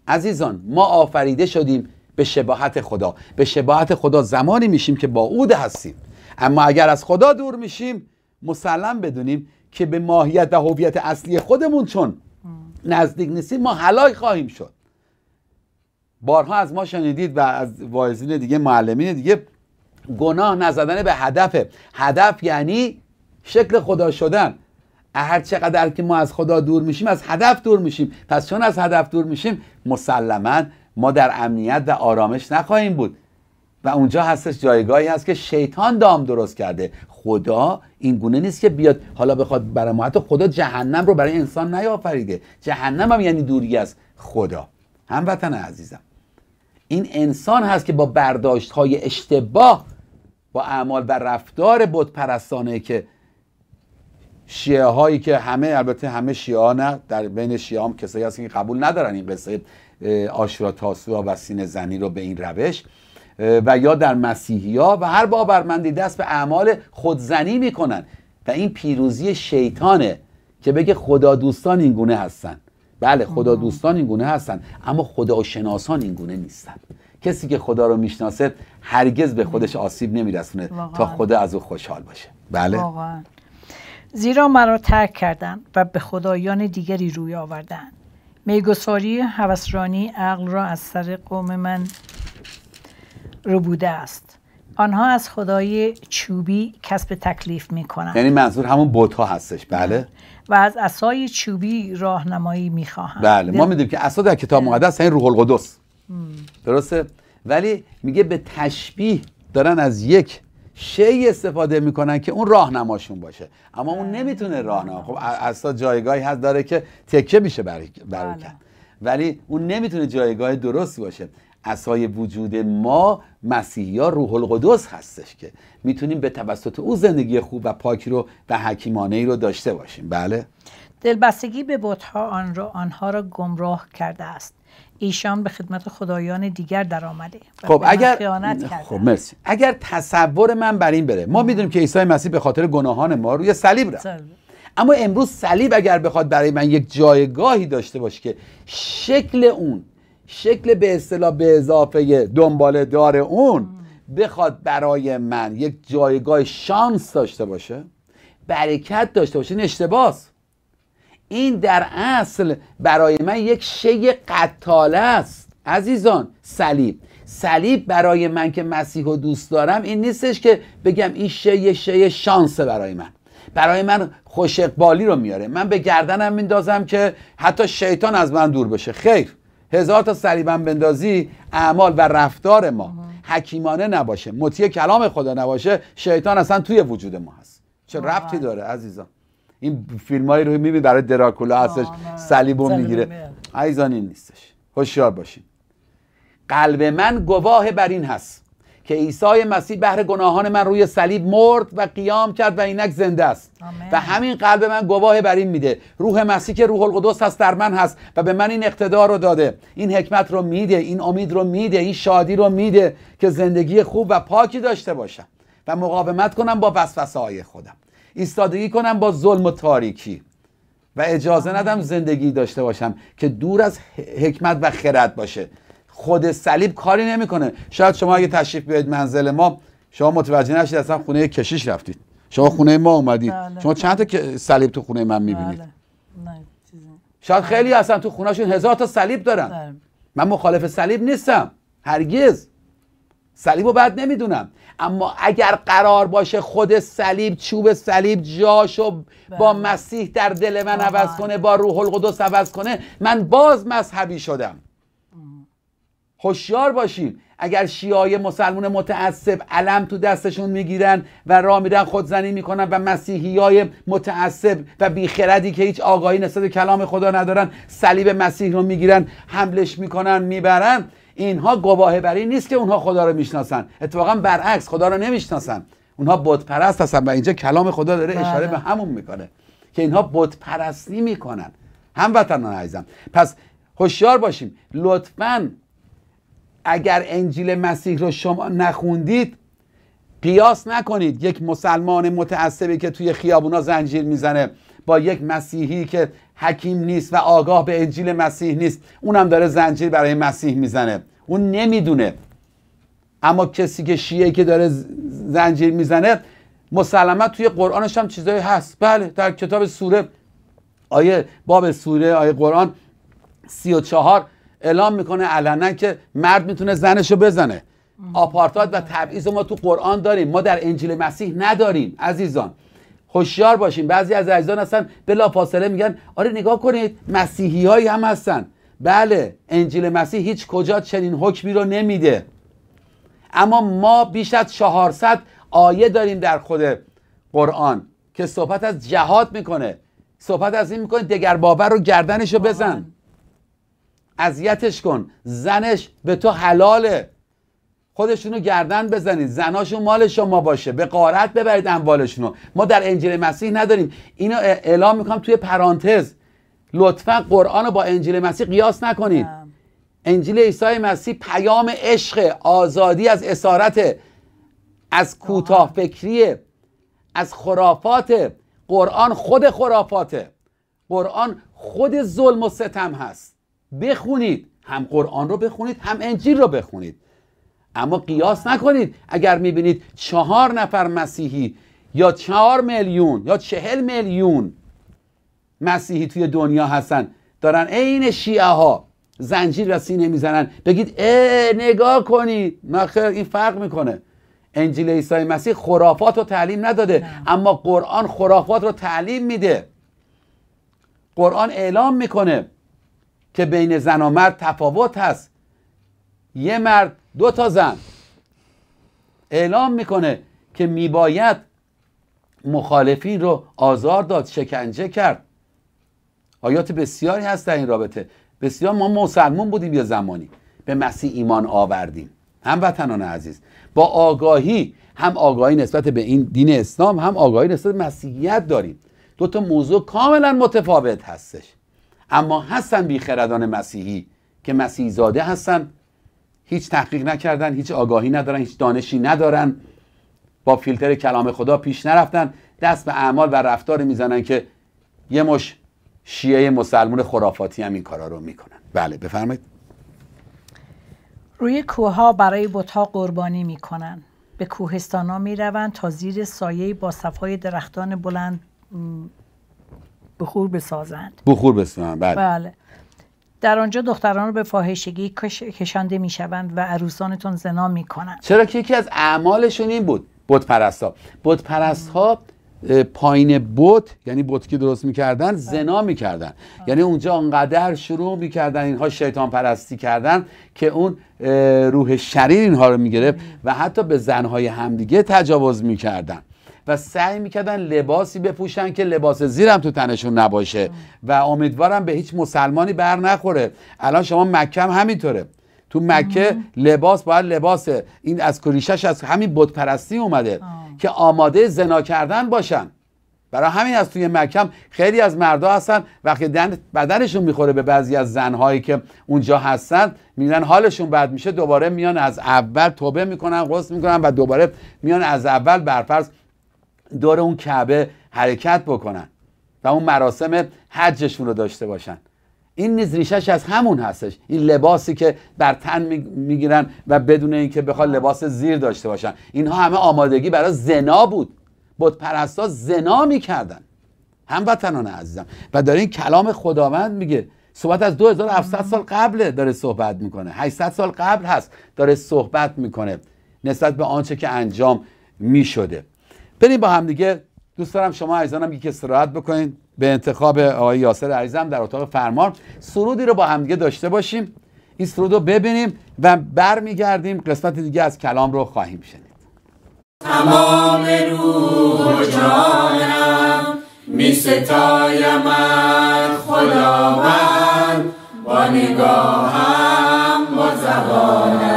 عزیزان ما آفریده شدیم به شباهت خدا به شباهت خدا زمانی میشیم که با او هستیم اما اگر از خدا دور میشیم مسلم بدونیم که به ماهیت و هویت اصلی خودمون چون نزدیک نیستیم ما هلاک خواهیم شد بارها از ما شنیدید و از واعظین دیگه معلمین دیگه گناه نزدن به هدفه هدف یعنی شکل خدا شدن هر چقدر که ما از خدا دور میشیم از هدف دور میشیم پس چون از هدف دور میشیم مسلما ما در امنیت و آرامش نخواهیم بود و اونجا هستش جایگاهی هست که شیطان دام درست کرده خدا این گونه نیست که بیاد حالا بخواد برای ما حتی خدا جهنم رو برای انسان نیافریده جهنم هم یعنی دوری از خدا هموطن عزیزم این انسان هست که با برداشت های اشتباه با اعمال و رفتار بت پرستانه که شیعه هایی که همه البته همه شیعه ها نه در بین شیعه هم کسایی هست که قبول ندارن این قصه آشورا تاسوعا و سین زنی رو به این روش و یا در مسیحی ها و هر باورمندی دست به اعمال خودزنی میکنن و این پیروزی شیطانه که بگه خدا دوستان این گونه هستن بله خدا دوستان این گونه هستن اما خدا شناسان این گونه نیستن کسی که خدا رو میشناسد هرگز به خودش آسیب نمیرسونه تا خدا از او خوشحال باشه بله واقعا. زیرا مرا ترک کردند و به خدایان دیگری روی آوردن میگساری هوسرانی عقل را از سر قوم من رو بوده است آنها از خدای چوبی کسب تکلیف می کنند یعنی منظور همون ها هستش بله و از اسای چوبی راهنمایی می خواهند بله ما میدونیم که اسا در کتاب مقدس این یعنی روح القدس درسته ولی میگه به تشبیه دارن از یک شی استفاده میکنن که اون راهنماشون باشه اما اون بله. نمیتونه راهنما خب اصلا جایگاهی هست داره که تکه میشه برای بله. ولی اون نمیتونه جایگاه درستی باشه اسای وجود ما مسیح ها روح القدس هستش که میتونیم به توسط او زندگی خوب و پاکی رو و حکیمانه ای رو داشته باشیم بله دلبستگی به ها آن را آنها را گمراه کرده است ایشان به خدمت خدایان دیگر در آمده خب اگر خب مرسی. اگر تصور من بر این بره ما میدونیم که عیسی مسیح به خاطر گناهان ما روی صلیب رفت اما امروز صلیب اگر بخواد برای من یک جایگاهی داشته باشه که شکل اون شکل به اصطلاح به اضافه دنباله دار اون بخواد برای من یک جایگاه شانس داشته باشه برکت داشته باشه این اشتباس این در اصل برای من یک شی قتاله است عزیزان صلیب صلیب برای من که مسیح و دوست دارم این نیستش که بگم این شی شی شانس برای من برای من خوش اقبالی رو میاره من به گردنم میندازم که حتی شیطان از من دور بشه خیر هزار تا بندازی اعمال و رفتار ما حکیمانه نباشه مطیع کلام خدا نباشه شیطان اصلا توی وجود ما هست چه ربطی داره عزیزان این فیلمایی رو میبینی برای دراکولا هستش صلیبو میگیره عزیزان این نیستش هوشیار باشین قلب من گواه بر این هست که عیسی مسیح بهر گناهان من روی صلیب مرد و قیام کرد و اینک زنده است و همین قلب من گواه بر این میده روح مسیح که روح القدس هست در من هست و به من این اقتدار رو داده این حکمت رو میده این امید رو میده این شادی رو میده که زندگی خوب و پاکی داشته باشم و مقاومت کنم با وسوسه های خودم ایستادگی کنم با ظلم و تاریکی و اجازه ندم زندگی داشته باشم که دور از حکمت و خرد باشه خود صلیب کاری نمیکنه شاید شما اگه تشریف بیاید منزل ما شما متوجه نشید اصلا خونه کشیش رفتید شما خونه ما اومدید بله. شما چند تا صلیب تو خونه من میبینید بله. شاید خیلی اصلا تو خونهشون هزار تا صلیب دارن بله. من مخالف صلیب نیستم هرگز صلیب رو بد نمیدونم اما اگر قرار باشه خود صلیب چوب صلیب جاشو با بله. مسیح در دل من عوض کنه با روح القدس عوض کنه من باز مذهبی شدم هوشیار باشیم اگر شیعه مسلمون متعصب علم تو دستشون میگیرن و را میرن خودزنی میکنن و مسیحی های متعصب و بیخردی که هیچ آگاهی نسبت به کلام خدا ندارن صلیب مسیح رو میگیرن حملش میکنن میبرن اینها گواه بری نیست که اونها خدا رو میشناسن اتفاقا برعکس خدا رو نمیشناسن اونها بت پرست هستن و اینجا کلام خدا داره بله. اشاره به همون میکنه که اینها بت پرستی میکنن هموطنان عزیزم پس هوشیار باشیم لطفاً اگر انجیل مسیح رو شما نخوندید قیاس نکنید یک مسلمان متعصبی که توی خیابونا زنجیر میزنه با یک مسیحی که حکیم نیست و آگاه به انجیل مسیح نیست اونم داره زنجیر برای مسیح میزنه اون نمیدونه اما کسی که شیعه که داره زنجیر میزنه مسلما توی قرآنش هم چیزایی هست بله در کتاب سوره آیه باب سوره آیه قرآن سی و چهار اعلام میکنه علنا که مرد میتونه زنشو بزنه آپارتات و تبعیض ما تو قرآن داریم ما در انجیل مسیح نداریم عزیزان هوشیار باشیم بعضی از عزیزان هستن بلا فاصله میگن آره نگاه کنید مسیحی هایی هم هستن بله انجیل مسیح هیچ کجا چنین حکمی رو نمیده اما ما بیش از 400 آیه داریم در خود قرآن که صحبت از جهاد میکنه صحبت از این میکنه بابر رو گردنش رو بزن اذیتش کن زنش به تو حلاله خودشونو گردن بزنید زناشون مال شما باشه به قارت ببرید اموالشون ما در انجیل مسیح نداریم اینو اعلام میکنم توی پرانتز لطفا قرآن رو با انجیل مسیح قیاس نکنید انجیل عیسی مسیح پیام عشق آزادی از اسارت از کوتاه فکری از خرافات قرآن خود خرافاته قرآن خود ظلم و ستم هست بخونید هم قرآن رو بخونید هم انجیل رو بخونید اما قیاس نکنید اگر میبینید چهار نفر مسیحی یا چهار میلیون یا چهل میلیون مسیحی توی دنیا هستن دارن عین شیعه ها زنجیر و سینه میزنن بگید اه نگاه کنید نخیر این فرق میکنه انجیل عیسی مسیح خرافات رو تعلیم نداده اما قرآن خرافات رو تعلیم میده قرآن اعلام میکنه که بین زن و مرد تفاوت هست یه مرد دو تا زن اعلام میکنه که میباید مخالفین رو آزار داد شکنجه کرد آیات بسیاری هست در این رابطه بسیار ما مسلمون بودیم یه زمانی به مسیح ایمان آوردیم هم هموطنان عزیز با آگاهی هم آگاهی نسبت به این دین اسلام هم آگاهی نسبت به مسیحیت داریم دو تا موضوع کاملا متفاوت هستش اما هستن بیخردان مسیحی که مسیح زاده هستن هیچ تحقیق نکردن هیچ آگاهی ندارن هیچ دانشی ندارن با فیلتر کلام خدا پیش نرفتن دست به اعمال و رفتار میزنن که یه مش شیعه مسلمون خرافاتی هم این کارا رو میکنن بله بفرمایید روی کوه ها برای بت قربانی میکنن به کوهستان ها میروند تا زیر سایه با صفای درختان بلند بخور بسازند بخور بسازند بله. بله. در آنجا دختران رو به فاحشگی کش... کشانده میشوند و عروسانتون زنا میکنند چرا که یکی از اعمالشون این بود بت پرستا بت پرست ها پایین بت یعنی بت که درست میکردن بله. زنا میکردن یعنی اونجا انقدر شروع میکردن اینها شیطان پرستی کردن که اون روح شریر اینها رو میگرفت و حتی به زنهای همدیگه تجاوز میکردن و سعی میکردن لباسی بپوشن که لباس زیرم تو تنشون نباشه و امیدوارم به هیچ مسلمانی بر نخوره الان شما مکه هم همینطوره تو مکه لباس باید لباسه این از کریشش از همین بودپرستی اومده که آماده زنا کردن باشن برای همین از توی مکم خیلی از مردا هستن وقتی بدنشون میخوره به بعضی از زنهایی که اونجا هستن میبینن حالشون بد میشه دوباره میان از اول توبه میکنن غصت میکنن و دوباره میان از اول برفرض دور اون کعبه حرکت بکنن و اون مراسم حجشون رو داشته باشن این نیز از همون هستش این لباسی که بر تن میگیرن و بدون اینکه بخواد لباس زیر داشته باشن اینها همه آمادگی برای زنا بود بود پرستا زنا میکردن هموطنان عزیزم و داره این کلام خداوند میگه صحبت از 2700 سال قبله داره صحبت میکنه 800 سال قبل هست داره صحبت میکنه نسبت به آنچه که انجام میشده بریم با هم دیگه دوست دارم شما عزیزانم یک استراحت بکنید به انتخاب آقای یاسر عزیزم در اتاق فرمان سرودی رو با هم دیگه داشته باشیم این سرود رو ببینیم و برمیگردیم قسمت دیگه از کلام رو خواهیم شنید تمام روح و جانم می خدا خداوند با نگاهم با زبانم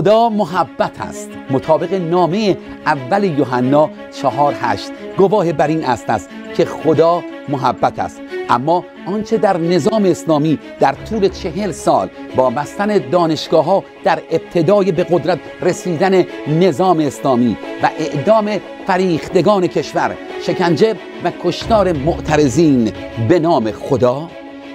خدا محبت است مطابق نامه اول یوحنا چهار هشت گواه بر این است است که خدا محبت است اما آنچه در نظام اسلامی در طول چهل سال با بستن دانشگاه ها در ابتدای به قدرت رسیدن نظام اسلامی و اعدام فریختگان کشور شکنجه و کشتار معترضین به نام خدا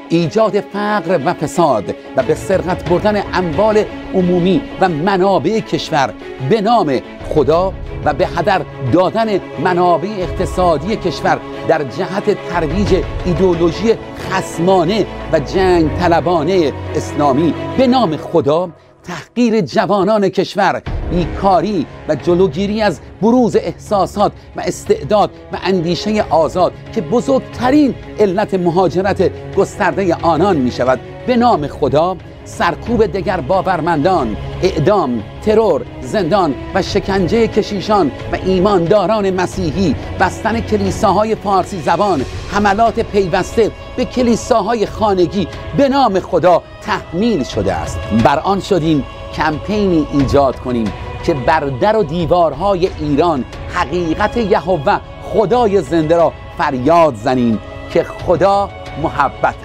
ایجاد فقر و فساد و به سرقت بردن اموال عمومی و منابع کشور به نام خدا و به هدر دادن منابع اقتصادی کشور در جهت ترویج ایدولوژی خسمانه و جنگ طلبانه اسلامی به نام خدا تحقیر جوانان کشور بیکاری و جلوگیری از بروز احساسات و استعداد و اندیشه آزاد که بزرگترین علت مهاجرت گسترده آنان می شود به نام خدا سرکوب دگر باورمندان اعدام ترور زندان و شکنجه کشیشان و ایمانداران مسیحی بستن کلیساهای فارسی زبان حملات پیوسته به کلیساهای خانگی به نام خدا تحمیل شده است بر آن شدیم کمپینی ایجاد کنیم که بر در و دیوارهای ایران حقیقت یهوه خدای زنده را فریاد زنیم که خدا محبت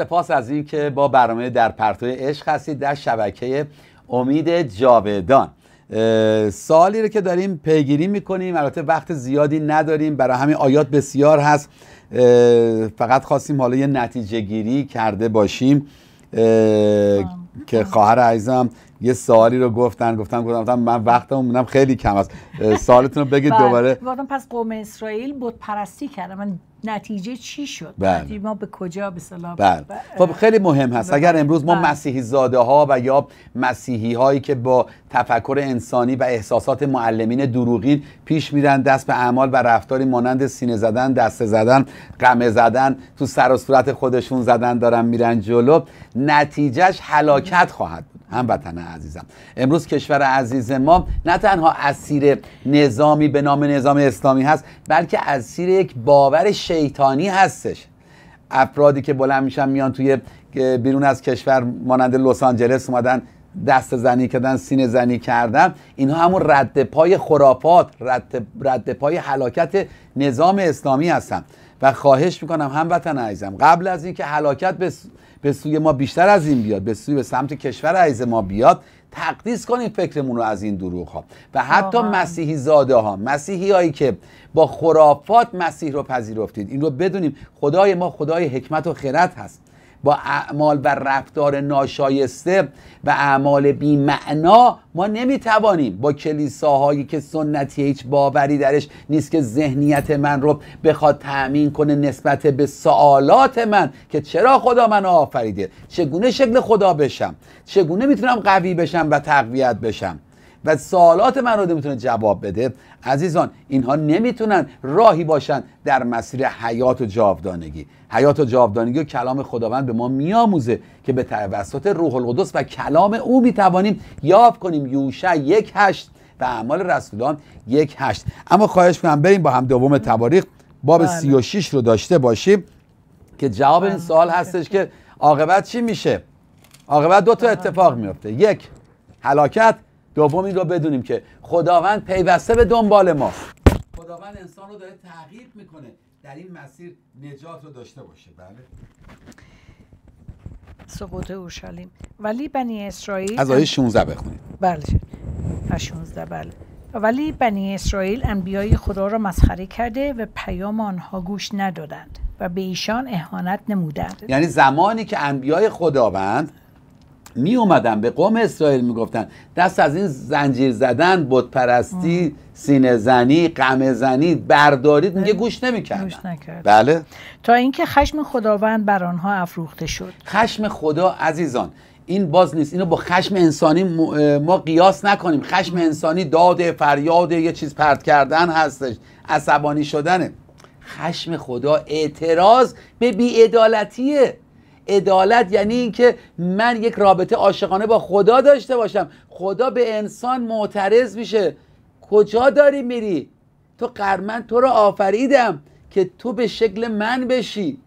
سپاس از اینکه با برنامه در پرتوی عشق هستید در شبکه امید جاودان سالی رو که داریم پیگیری میکنیم البته وقت زیادی نداریم برای همین آیات بسیار هست فقط خواستیم حالا یه نتیجه گیری کرده باشیم که خواهر عزیزم یه سوالی رو گفتن گفتم گفتم من وقتم خیلی کم است سوالتون رو بگید بله. دوباره گفتم پس قوم اسرائیل بود پرستی کردم من نتیجه چی شد بعد بله. ما به کجا به صلاح بله. خب خیلی مهم هست اگر امروز ما مسیحی زاده ها و یا مسیحی هایی که با تفکر انسانی و احساسات معلمین دروغین پیش میرن دست به اعمال و رفتاری مانند سینه زدن دست زدن قمه زدن تو سر و صورت خودشون زدن دارن میرن جلو نتیجهش هلاک کت خواهد بود هموطن عزیزم امروز کشور عزیز ما نه تنها اسیر نظامی به نام نظام اسلامی هست بلکه اسیر یک باور شیطانی هستش افرادی که بلند میشن میان توی بیرون از کشور مانند لس آنجلس اومدن دست زنی کردن سینه زنی کردن اینها همون رد پای خرافات رد, رد پای حلاکت نظام اسلامی هستن و خواهش میکنم هموطن عزیزم قبل از اینکه حلاکت به به سوی ما بیشتر از این بیاد به سوی به سمت کشور عیز ما بیاد تقدیس کنیم فکرمون رو از این دروغ ها و حتی آه. مسیحی زاده ها مسیحی هایی که با خرافات مسیح رو پذیرفتید این رو بدونیم خدای ما خدای حکمت و خرد هست با اعمال و رفتار ناشایسته و اعمال بیمعنا ما نمیتوانیم با کلیساهایی که سنتی هیچ باوری درش نیست که ذهنیت من رو بخواد تأمین کنه نسبت به سوالات من که چرا خدا من آفریده چگونه شکل خدا بشم چگونه میتونم قوی بشم و تقویت بشم و سوالات من رو نمیتونه جواب بده عزیزان اینها نمیتونن راهی باشن در مسیر حیات و جاودانگی حیات و جاودانگی و کلام خداوند به ما میآموزه که به توسط روح القدس و کلام او میتوانیم یاب کنیم یوشع یک هشت و اعمال رسولان یک هشت اما خواهش میکنم بریم با هم دوم تواریخ باب بله. و شیش رو داشته باشیم که جواب این بله. سوال هستش که عاقبت چی میشه عاقبت دو تا بله. اتفاق میفته یک هلاکت دوم این رو بدونیم که خداوند پیوسته به دنبال ما خداوند انسان رو داره میکنه در این مسیر نجات رو داشته باشه بله سقوط اورشلیم ولی بنی اسرائیل از آیه 16 بخونید بله 16 بله ولی بنی اسرائیل انبیای خدا را مسخره کرده و پیام آنها گوش ندادند و به ایشان اهانت نمودند یعنی زمانی که انبیای خداوند می اومدن به قوم اسرائیل میگفتن دست از این زنجیر زدن بت پرستی سینه زنی قمه زنی بردارید میگه بله. گوش نمیکردن گوش نکرد. بله تا اینکه خشم خداوند بر آنها افروخته شد خشم خدا عزیزان این باز نیست اینو با خشم انسانی ما قیاس نکنیم خشم انسانی داده فریاد یه چیز پرت کردن هستش عصبانی شدنه خشم خدا اعتراض به بیعدالتیه عدالت یعنی اینکه من یک رابطه عاشقانه با خدا داشته باشم خدا به انسان معترض میشه کجا داری میری تو قرمن تو رو آفریدم که تو به شکل من بشی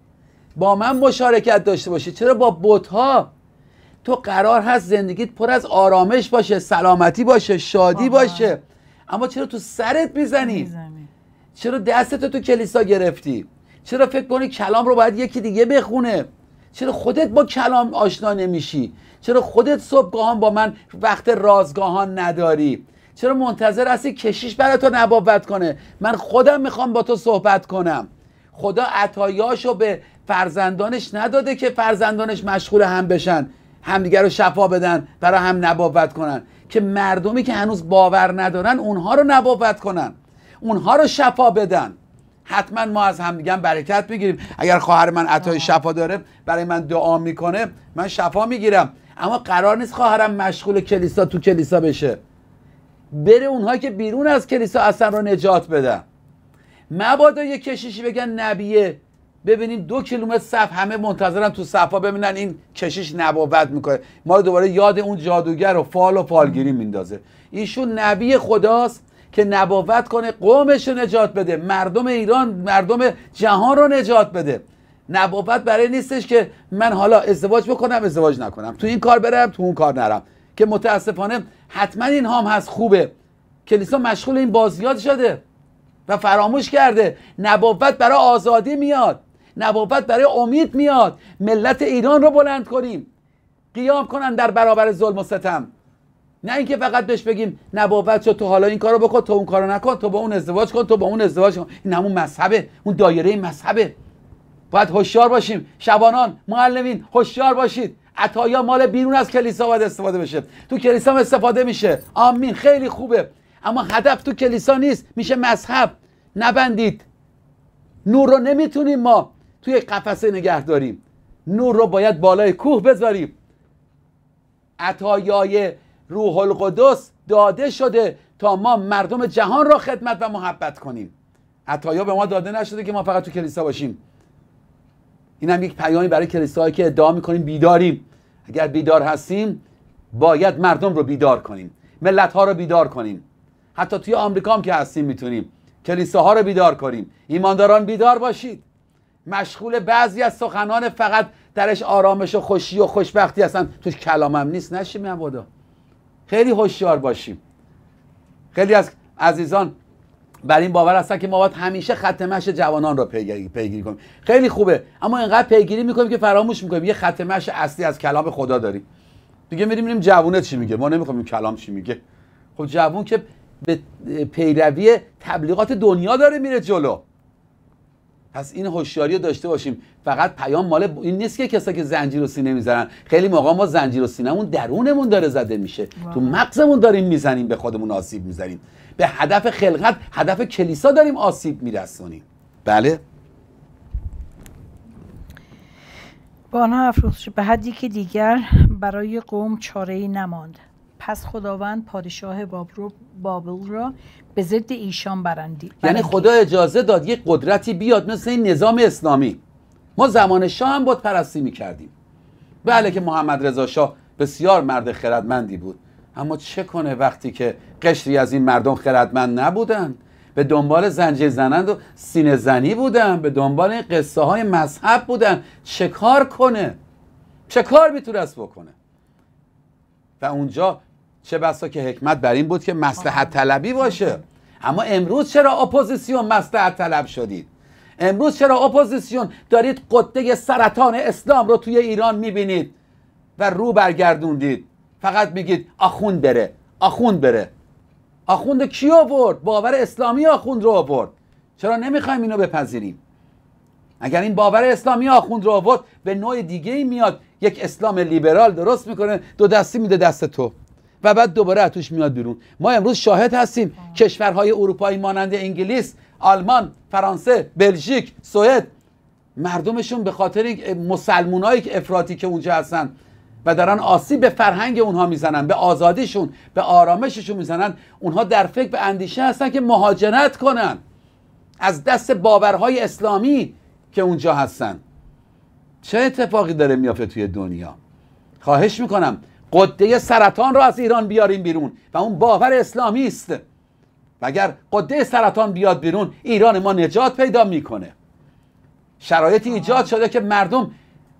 با من مشارکت داشته باشی چرا با بتها تو قرار هست زندگیت پر از آرامش باشه سلامتی باشه شادی باشه اما چرا تو سرت میزنی چرا دستت تو کلیسا گرفتی چرا فکر کنی کلام رو باید یکی دیگه بخونه چرا خودت با کلام آشنا نمیشی چرا خودت صبحگاهان با من وقت رازگاهان نداری چرا منتظر هستی کشیش برای تو نبابت کنه من خودم میخوام با تو صحبت کنم خدا عطایاشو به فرزندانش نداده که فرزندانش مشغول هم بشن همدیگر رو شفا بدن برای هم نبابت کنن که مردمی که هنوز باور ندارن اونها رو نبابت کنن اونها رو شفا بدن حتما ما از همدیگه برکت بگیریم اگر خواهر من عطای شفا داره برای من دعا میکنه من شفا میگیرم اما قرار نیست خواهرم مشغول کلیسا تو کلیسا بشه بره اونها که بیرون از کلیسا اصلا رو نجات بدن مبادا یه کشیشی بگن نبیه ببینیم دو کیلومتر صف همه منتظرن تو صفا ببینن این کشیش نبوت میکنه ما دوباره یاد اون جادوگر و فال و فالگیری میندازه ایشون نبی خداست که نبوت کنه قومش رو نجات بده مردم ایران مردم جهان رو نجات بده نبوت برای نیستش که من حالا ازدواج بکنم ازدواج نکنم تو این کار برم تو اون کار نرم که متاسفانه حتما این هم هست خوبه کلیسا مشغول این بازیات شده و فراموش کرده نبوت برای آزادی میاد نبوت برای امید میاد ملت ایران رو بلند کنیم قیام کنن در برابر ظلم و ستم نه اینکه فقط بهش بگیم نه تو حالا این کارو بکن تو اون کارو نکن تو با اون ازدواج کن تو با اون ازدواج کن این همون مذهبه اون دایره مذهبه باید هوشیار باشیم شبانان معلمین هوشیار باشید عطایا مال بیرون از کلیسا باید استفاده بشه تو کلیسا هم استفاده میشه آمین خیلی خوبه اما هدف تو کلیسا نیست میشه مذهب نبندید نور رو نمیتونیم ما توی قفسه نگه داریم نور رو باید بالای کوه بذاریم عطایای روح القدس داده شده تا ما مردم جهان را خدمت و محبت کنیم عطایا به ما داده نشده که ما فقط تو کلیسا باشیم این هم یک پیامی برای کلیساهایی که ادعا میکنیم بیداریم اگر بیدار هستیم باید مردم رو بیدار کنیم ملت ها رو بیدار کنیم حتی توی آمریکا هم که هستیم میتونیم کلیساها رو بیدار کنیم ایمانداران بیدار باشید مشغول بعضی از سخنان فقط درش آرامش و خوشی و خوشبختی هستن توش کلامم نیست نشیم مبادا خیلی هوشیار باشیم خیلی از عزیزان بر این باور هستن که ما باید همیشه خط مش جوانان رو پیگیری, کنیم خیلی خوبه اما اینقدر پیگیری میکنیم که فراموش میکنیم یه خط مش اصلی از کلام خدا داریم دیگه میریم میریم جوونه چی میگه ما نمیخوایم کلام چی میگه خب جوون که به پیروی تبلیغات دنیا داره میره جلو پس این هوشیاری رو داشته باشیم فقط پیام مال این نیست که کسا که زنجیر و سینه میزنن خیلی موقع ما زنجیر و سینمون درونمون داره زده میشه تو مغزمون داریم میزنیم به خودمون آسیب میزنیم به هدف خلقت هدف کلیسا داریم آسیب میرسونیم بله بانا آنها به که دیگر برای قوم چاره ای نماند پس خداوند پادشاه بابل را به ضد ایشان برندی یعنی خدا اجازه داد یک قدرتی بیاد مثل این نظام اسلامی ما زمان شاه هم بود پرستی میکردیم بله که محمد رضا شاه بسیار مرد خردمندی بود اما چه کنه وقتی که قشری از این مردم خردمند نبودن به دنبال زنجیر زنند و سینه زنی بودن به دنبال این قصه های مذهب بودن چه کار کنه چه کار میتونست بکنه و اونجا چه بسا که حکمت بر این بود که مصلحت طلبی باشه اما امروز چرا اپوزیسیون مصلحت طلب شدید امروز چرا اپوزیسیون دارید قده سرطان اسلام رو توی ایران میبینید و رو برگردوندید فقط میگید آخوند بره آخوند بره آخوند کی آورد باور اسلامی آخوند رو آورد چرا نمیخوایم اینو بپذیریم اگر این باور اسلامی آخوند رو آورد به نوع دیگه ای میاد یک اسلام لیبرال درست میکنه دو دستی میده دست تو و بعد دوباره اتوش میاد بیرون ما امروز شاهد هستیم کشورهای اروپایی مانند انگلیس آلمان فرانسه بلژیک سوئد مردمشون به خاطر مسلمونایی که افراطی که اونجا هستن و دارن آسیب به فرهنگ اونها میزنن به آزادیشون به آرامششون میزنن اونها در فکر به اندیشه هستن که مهاجرت کنن از دست باورهای اسلامی که اونجا هستن چه اتفاقی داره میافته توی دنیا خواهش میکنم قده سرطان را از ایران بیاریم بیرون و اون باور اسلامی است و اگر قده سرطان بیاد بیرون ایران ما نجات پیدا میکنه شرایطی ایجاد شده که مردم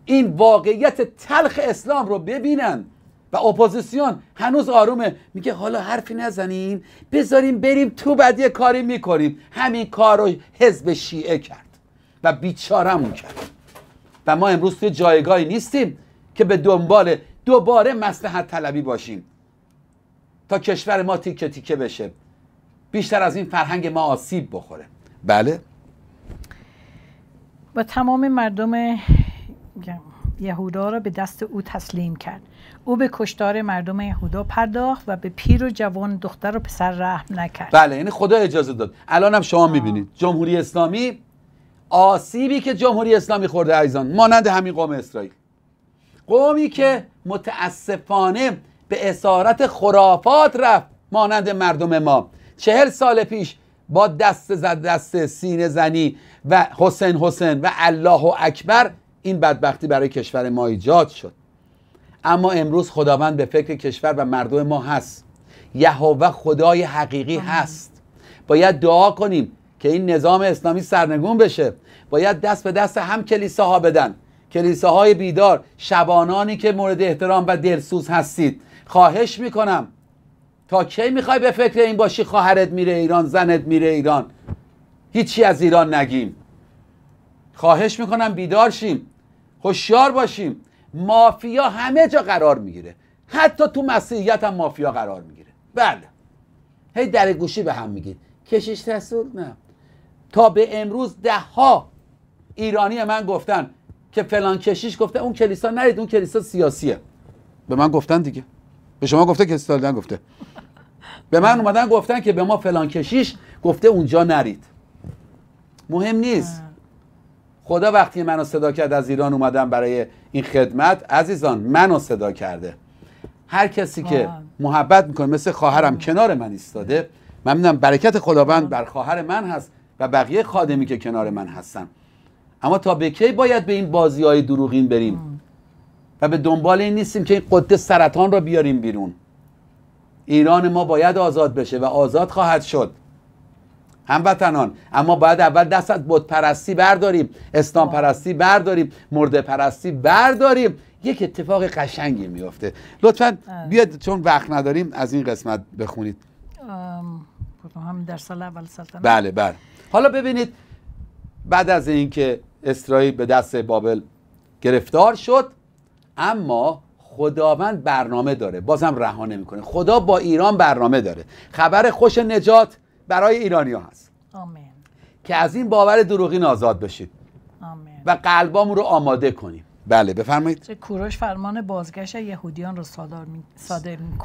این واقعیت تلخ اسلام رو ببینن و اپوزیسیون هنوز آرومه میگه حالا حرفی نزنیم بذاریم بریم تو بعد یه کاری میکنیم همین کار رو حزب شیعه کرد و بیچارمون کرد و ما امروز توی جایگاهی نیستیم که به دنبال دوباره مسلحت طلبی باشیم تا کشور ما تیکه تیکه بشه بیشتر از این فرهنگ ما آسیب بخوره بله و تمام مردم یهودا را به دست او تسلیم کرد او به کشتار مردم یهودا پرداخت و به پیر و جوان دختر و پسر رحم نکرد بله یعنی خدا اجازه داد الان هم شما میبینید جمهوری اسلامی آسیبی که جمهوری اسلامی خورده عزیزان مانند همین قوم اسرائیل قومی که متاسفانه به اسارت خرافات رفت مانند مردم ما چهل سال پیش با دست زد دست سینه زنی و حسین حسین و الله و اکبر این بدبختی برای کشور ما ایجاد شد اما امروز خداوند به فکر کشور و مردم ما هست یهوه خدای حقیقی هست باید دعا کنیم که این نظام اسلامی سرنگون بشه باید دست به دست هم کلیساها بدن کلیساهای بیدار شبانانی که مورد احترام و دلسوز هستید خواهش میکنم تا کی میخوای به فکر این باشی خواهرت میره ایران زنت میره ایران هیچی از ایران نگیم خواهش میکنم بیدار شیم هوشیار باشیم مافیا همه جا قرار میگیره حتی تو مسیحیت هم مافیا قرار میگیره بله هی در گوشی به هم میگید کشش تصور نه تا به امروز ده ها ایرانی من گفتن که فلان کشیش گفته اون کلیسا نرید اون کلیسا سیاسیه به من گفتن دیگه به شما گفته که استالدن گفته به من اومدن گفتن که به ما فلان کشیش گفته اونجا نرید مهم نیست خدا وقتی منو صدا کرد از ایران اومدم برای این خدمت عزیزان منو صدا کرده هر کسی که محبت میکنه مثل خواهرم کنار من ایستاده من میدونم برکت خداوند بر خواهر من هست و بقیه خادمی که کنار من هستن اما تا به کی باید به این بازی های دروغین بریم و به دنبال این نیستیم که این قده سرطان را بیاریم بیرون ایران ما باید آزاد بشه و آزاد خواهد شد هموطنان اما باید اول دست از بت برداریم اسلام پرستی برداریم مرده پرستی برداریم یک اتفاق قشنگی میفته لطفا بیاد چون وقت نداریم از این قسمت بخونید هم در سال اول سلطنت بله بله حالا ببینید بعد از اینکه اسرائیل به دست بابل گرفتار شد اما خداوند برنامه داره بازم رها نمیکنه خدا با ایران برنامه داره خبر خوش نجات برای ایرانی ها هست آمین. که از این باور دروغین آزاد بشید آمین. و قلبامون رو آماده کنیم بله بفرمایید کوروش فرمان بازگشت یهودیان رو صادر می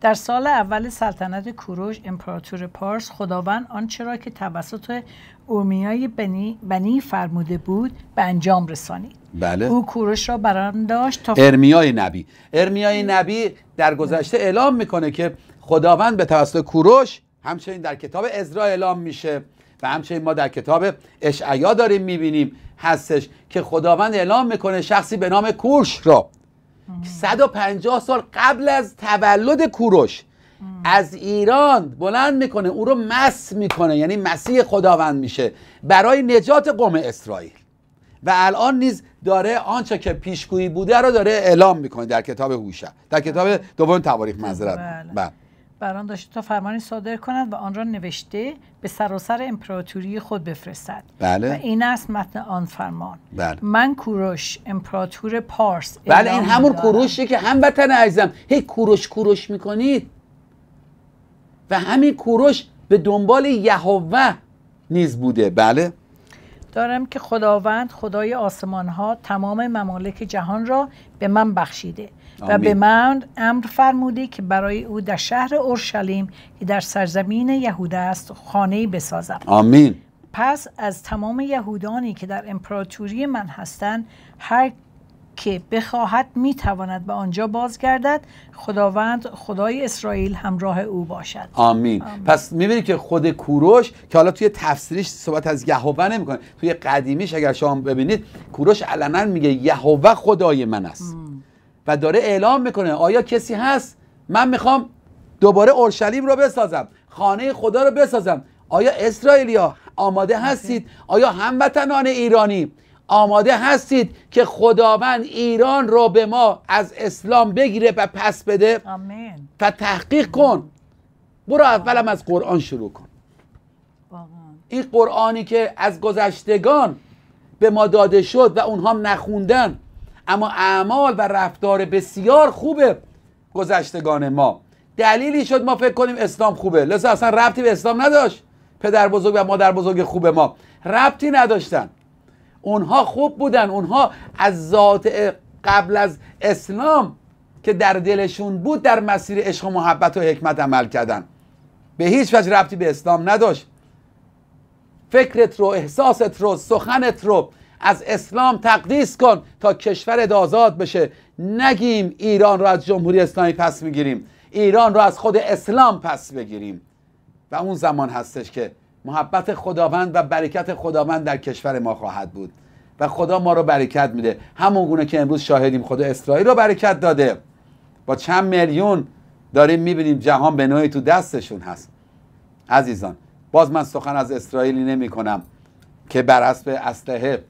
در سال اول سلطنت کوروش امپراتور پارس خداوند آنچه که توسط رمیای بنی, بنی فرموده بود به انجام رسانی بله. او کوروش را برام داشت تا ارمیای نبی ارمیای نبی در گذشته اعلام میکنه که خداوند به توسط کوروش همچنین در کتاب ازرا اعلام میشه و همچنین ما در کتاب اشعیا داریم میبینیم هستش که خداوند اعلام میکنه شخصی به نام کورش را 150 سال قبل از تولد کوروش از ایران بلند میکنه او رو مس میکنه یعنی مسیح خداوند میشه برای نجات قوم اسرائیل و الان نیز داره آنچه که پیشگویی بوده رو داره اعلام میکنه در کتاب هوشع در کتاب بله. دوم تواریخ معذرت بله. بله بران داشته تا فرمانی صادر کند و آن را نوشته به سراسر امپراتوری خود بفرستد بله. و این است متن آن فرمان بله. من کوروش امپراتور پارس بله این همون کوروشی که هموطن عزیزم هی کوروش کوروش میکنید و همین کوروش به دنبال یهوه نیز بوده بله دارم که خداوند خدای آسمان ها تمام ممالک جهان را به من بخشیده و به من امر فرموده که برای او در شهر اورشلیم که در سرزمین یهودا است خانه بسازم آمین پس از تمام یهودانی که در امپراتوری من هستند هر که بخواهد میتواند به آنجا بازگردد خداوند خدای اسرائیل همراه او باشد آمین, پس میبینید که خود کوروش که حالا توی تفسیرش صحبت از یهوه نمیکنه توی قدیمیش اگر شما ببینید کوروش علنا میگه یهوه خدای من است و داره اعلام میکنه آیا کسی هست من میخوام دوباره اورشلیم رو بسازم خانه خدا رو بسازم آیا اسرائیلیا آماده هستید آیا هموطنان ایرانی آماده هستید که خداوند ایران رو به ما از اسلام بگیره و پس بده و تحقیق کن برو اولم از قرآن شروع کن این قرآنی که از گذشتگان به ما داده شد و اونها نخوندن اما اعمال و رفتار بسیار خوبه گذشتگان ما دلیلی شد ما فکر کنیم اسلام خوبه لذا اصلا ربطی به اسلام نداشت پدر بزرگ و مادر بزرگ خوب ما ربطی نداشتن اونها خوب بودن اونها از ذات قبل از اسلام که در دلشون بود در مسیر عشق و محبت و حکمت عمل کردن به هیچ وجه ربطی به اسلام نداشت فکرت رو احساست رو سخنت رو از اسلام تقدیس کن تا کشور آزاد بشه نگیم ایران رو از جمهوری اسلامی پس میگیریم ایران رو از خود اسلام پس بگیریم و اون زمان هستش که محبت خداوند و برکت خداوند در کشور ما خواهد بود و خدا ما رو برکت میده همون گونه که امروز شاهدیم خدا اسرائیل رو برکت داده با چند میلیون داریم میبینیم جهان به نوعی تو دستشون هست عزیزان باز من سخن از اسرائیلی نمی کنم که بر حسب اسلحه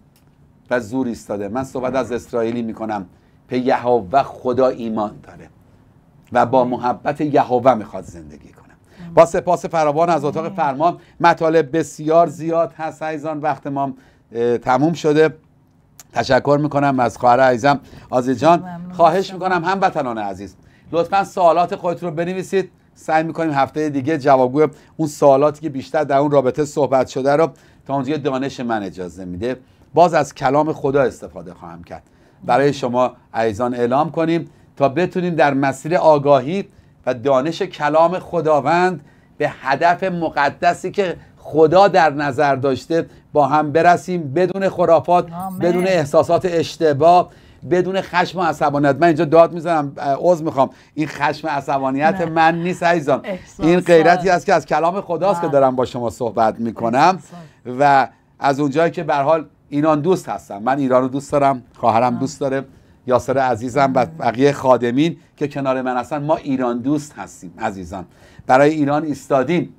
و زور ایستاده من صحبت از اسرائیلی می کنم به یهوه خدا ایمان داره و با محبت یهوه میخواد زندگی با سپاس فراوان از اتاق فرمان مطالب بسیار زیاد هست عزیزان وقت ما تموم شده تشکر میکنم از خواهر عزیزم آزی جان خواهش میکنم هموطنان عزیز لطفا سوالات خودت رو بنویسید سعی میکنیم هفته دیگه جوابگوی اون سوالاتی که بیشتر در اون رابطه صحبت شده رو تا اونجا دانش من اجازه میده باز از کلام خدا استفاده خواهم کرد برای شما عزیزان اعلام کنیم تا بتونیم در مسیر آگاهی و دانش کلام خداوند به هدف مقدسی که خدا در نظر داشته با هم برسیم بدون خرافات بدون احساسات اشتباه بدون خشم و عصبانیت من اینجا داد میزنم عذر میخوام این خشم عصبانیت من نیست عزیزان این غیرتی است که از کلام خداست که بله. دارم با شما صحبت میکنم و از اونجایی که به حال اینان دوست هستم من ایران رو دوست دارم خواهرم دوست داره یاسر عزیزم و بقیه خادمین که کنار من هستن ما ایران دوست هستیم عزیزان برای ایران ایستادیم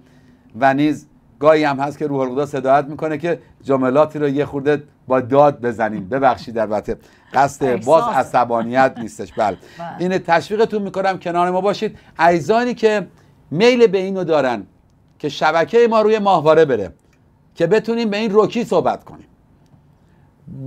و نیز گاهی هم هست که روح القدس صداعت میکنه که جملاتی رو یه خورده با داد بزنیم ببخشید البته قصد باز عصبانیت نیستش بله, بله. این تشویقتون میکنم کنار ما باشید عزیزانی که میل به اینو دارن که شبکه ما روی ماهواره بره که بتونیم به این روکی صحبت کنیم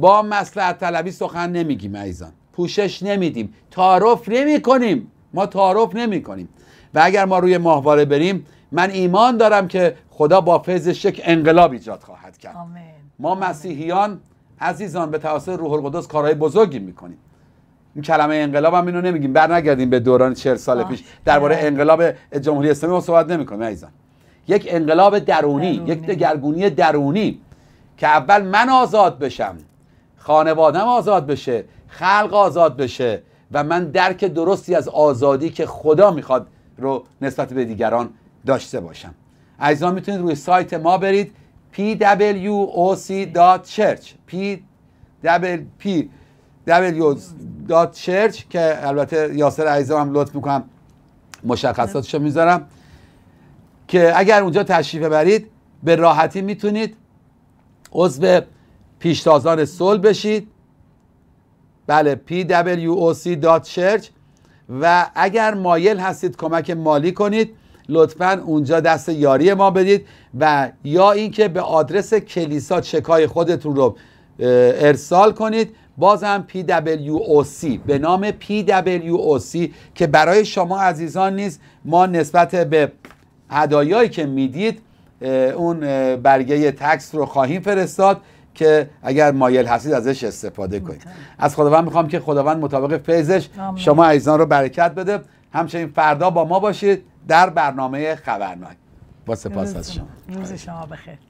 با مسئله طلبی سخن نمیگیم عزیزان پوشش نمیدیم تعارف نمی کنیم ما تعارف نمی کنیم و اگر ما روی ماهواره بریم من ایمان دارم که خدا با فیض شک انقلاب ایجاد خواهد کرد ما مسیحیان عزیزان به توسط روح القدس کارهای بزرگی میکنیم این کلمه انقلاب هم اینو نمیگیم برنگردیم به دوران 40 سال پیش درباره انقلاب جمهوری اسلامی ما صحبت کنیم عزیزان یک انقلاب درونی, یک دگرگونی درونی که اول من آزاد بشم خانوادم آزاد بشه خلق آزاد بشه و من درک درستی از آزادی که خدا میخواد رو نسبت به دیگران داشته باشم عزیزان میتونید روی سایت ما برید pwoc.church pwoc.church که البته یاسر عزیزم هم لطف میکنم مشخصاتشو میذارم که اگر اونجا تشریف برید به راحتی میتونید عضو پیشتازان صلح بشید بله pwoc.church و اگر مایل هستید کمک مالی کنید لطفا اونجا دست یاری ما بدید و یا اینکه به آدرس کلیسا چکای خودتون رو ارسال کنید بازم PWOC به نام PWOC که برای شما عزیزان نیز ما نسبت به هدایایی که میدید اون برگه تکس رو خواهیم فرستاد که اگر مایل هستید ازش استفاده کنید از خداوند میخوام که خداوند مطابق فیضش شما عزیزان رو برکت بده همچنین فردا با ما باشید در برنامه خبرناک با سپاس از شما روز شما بخیر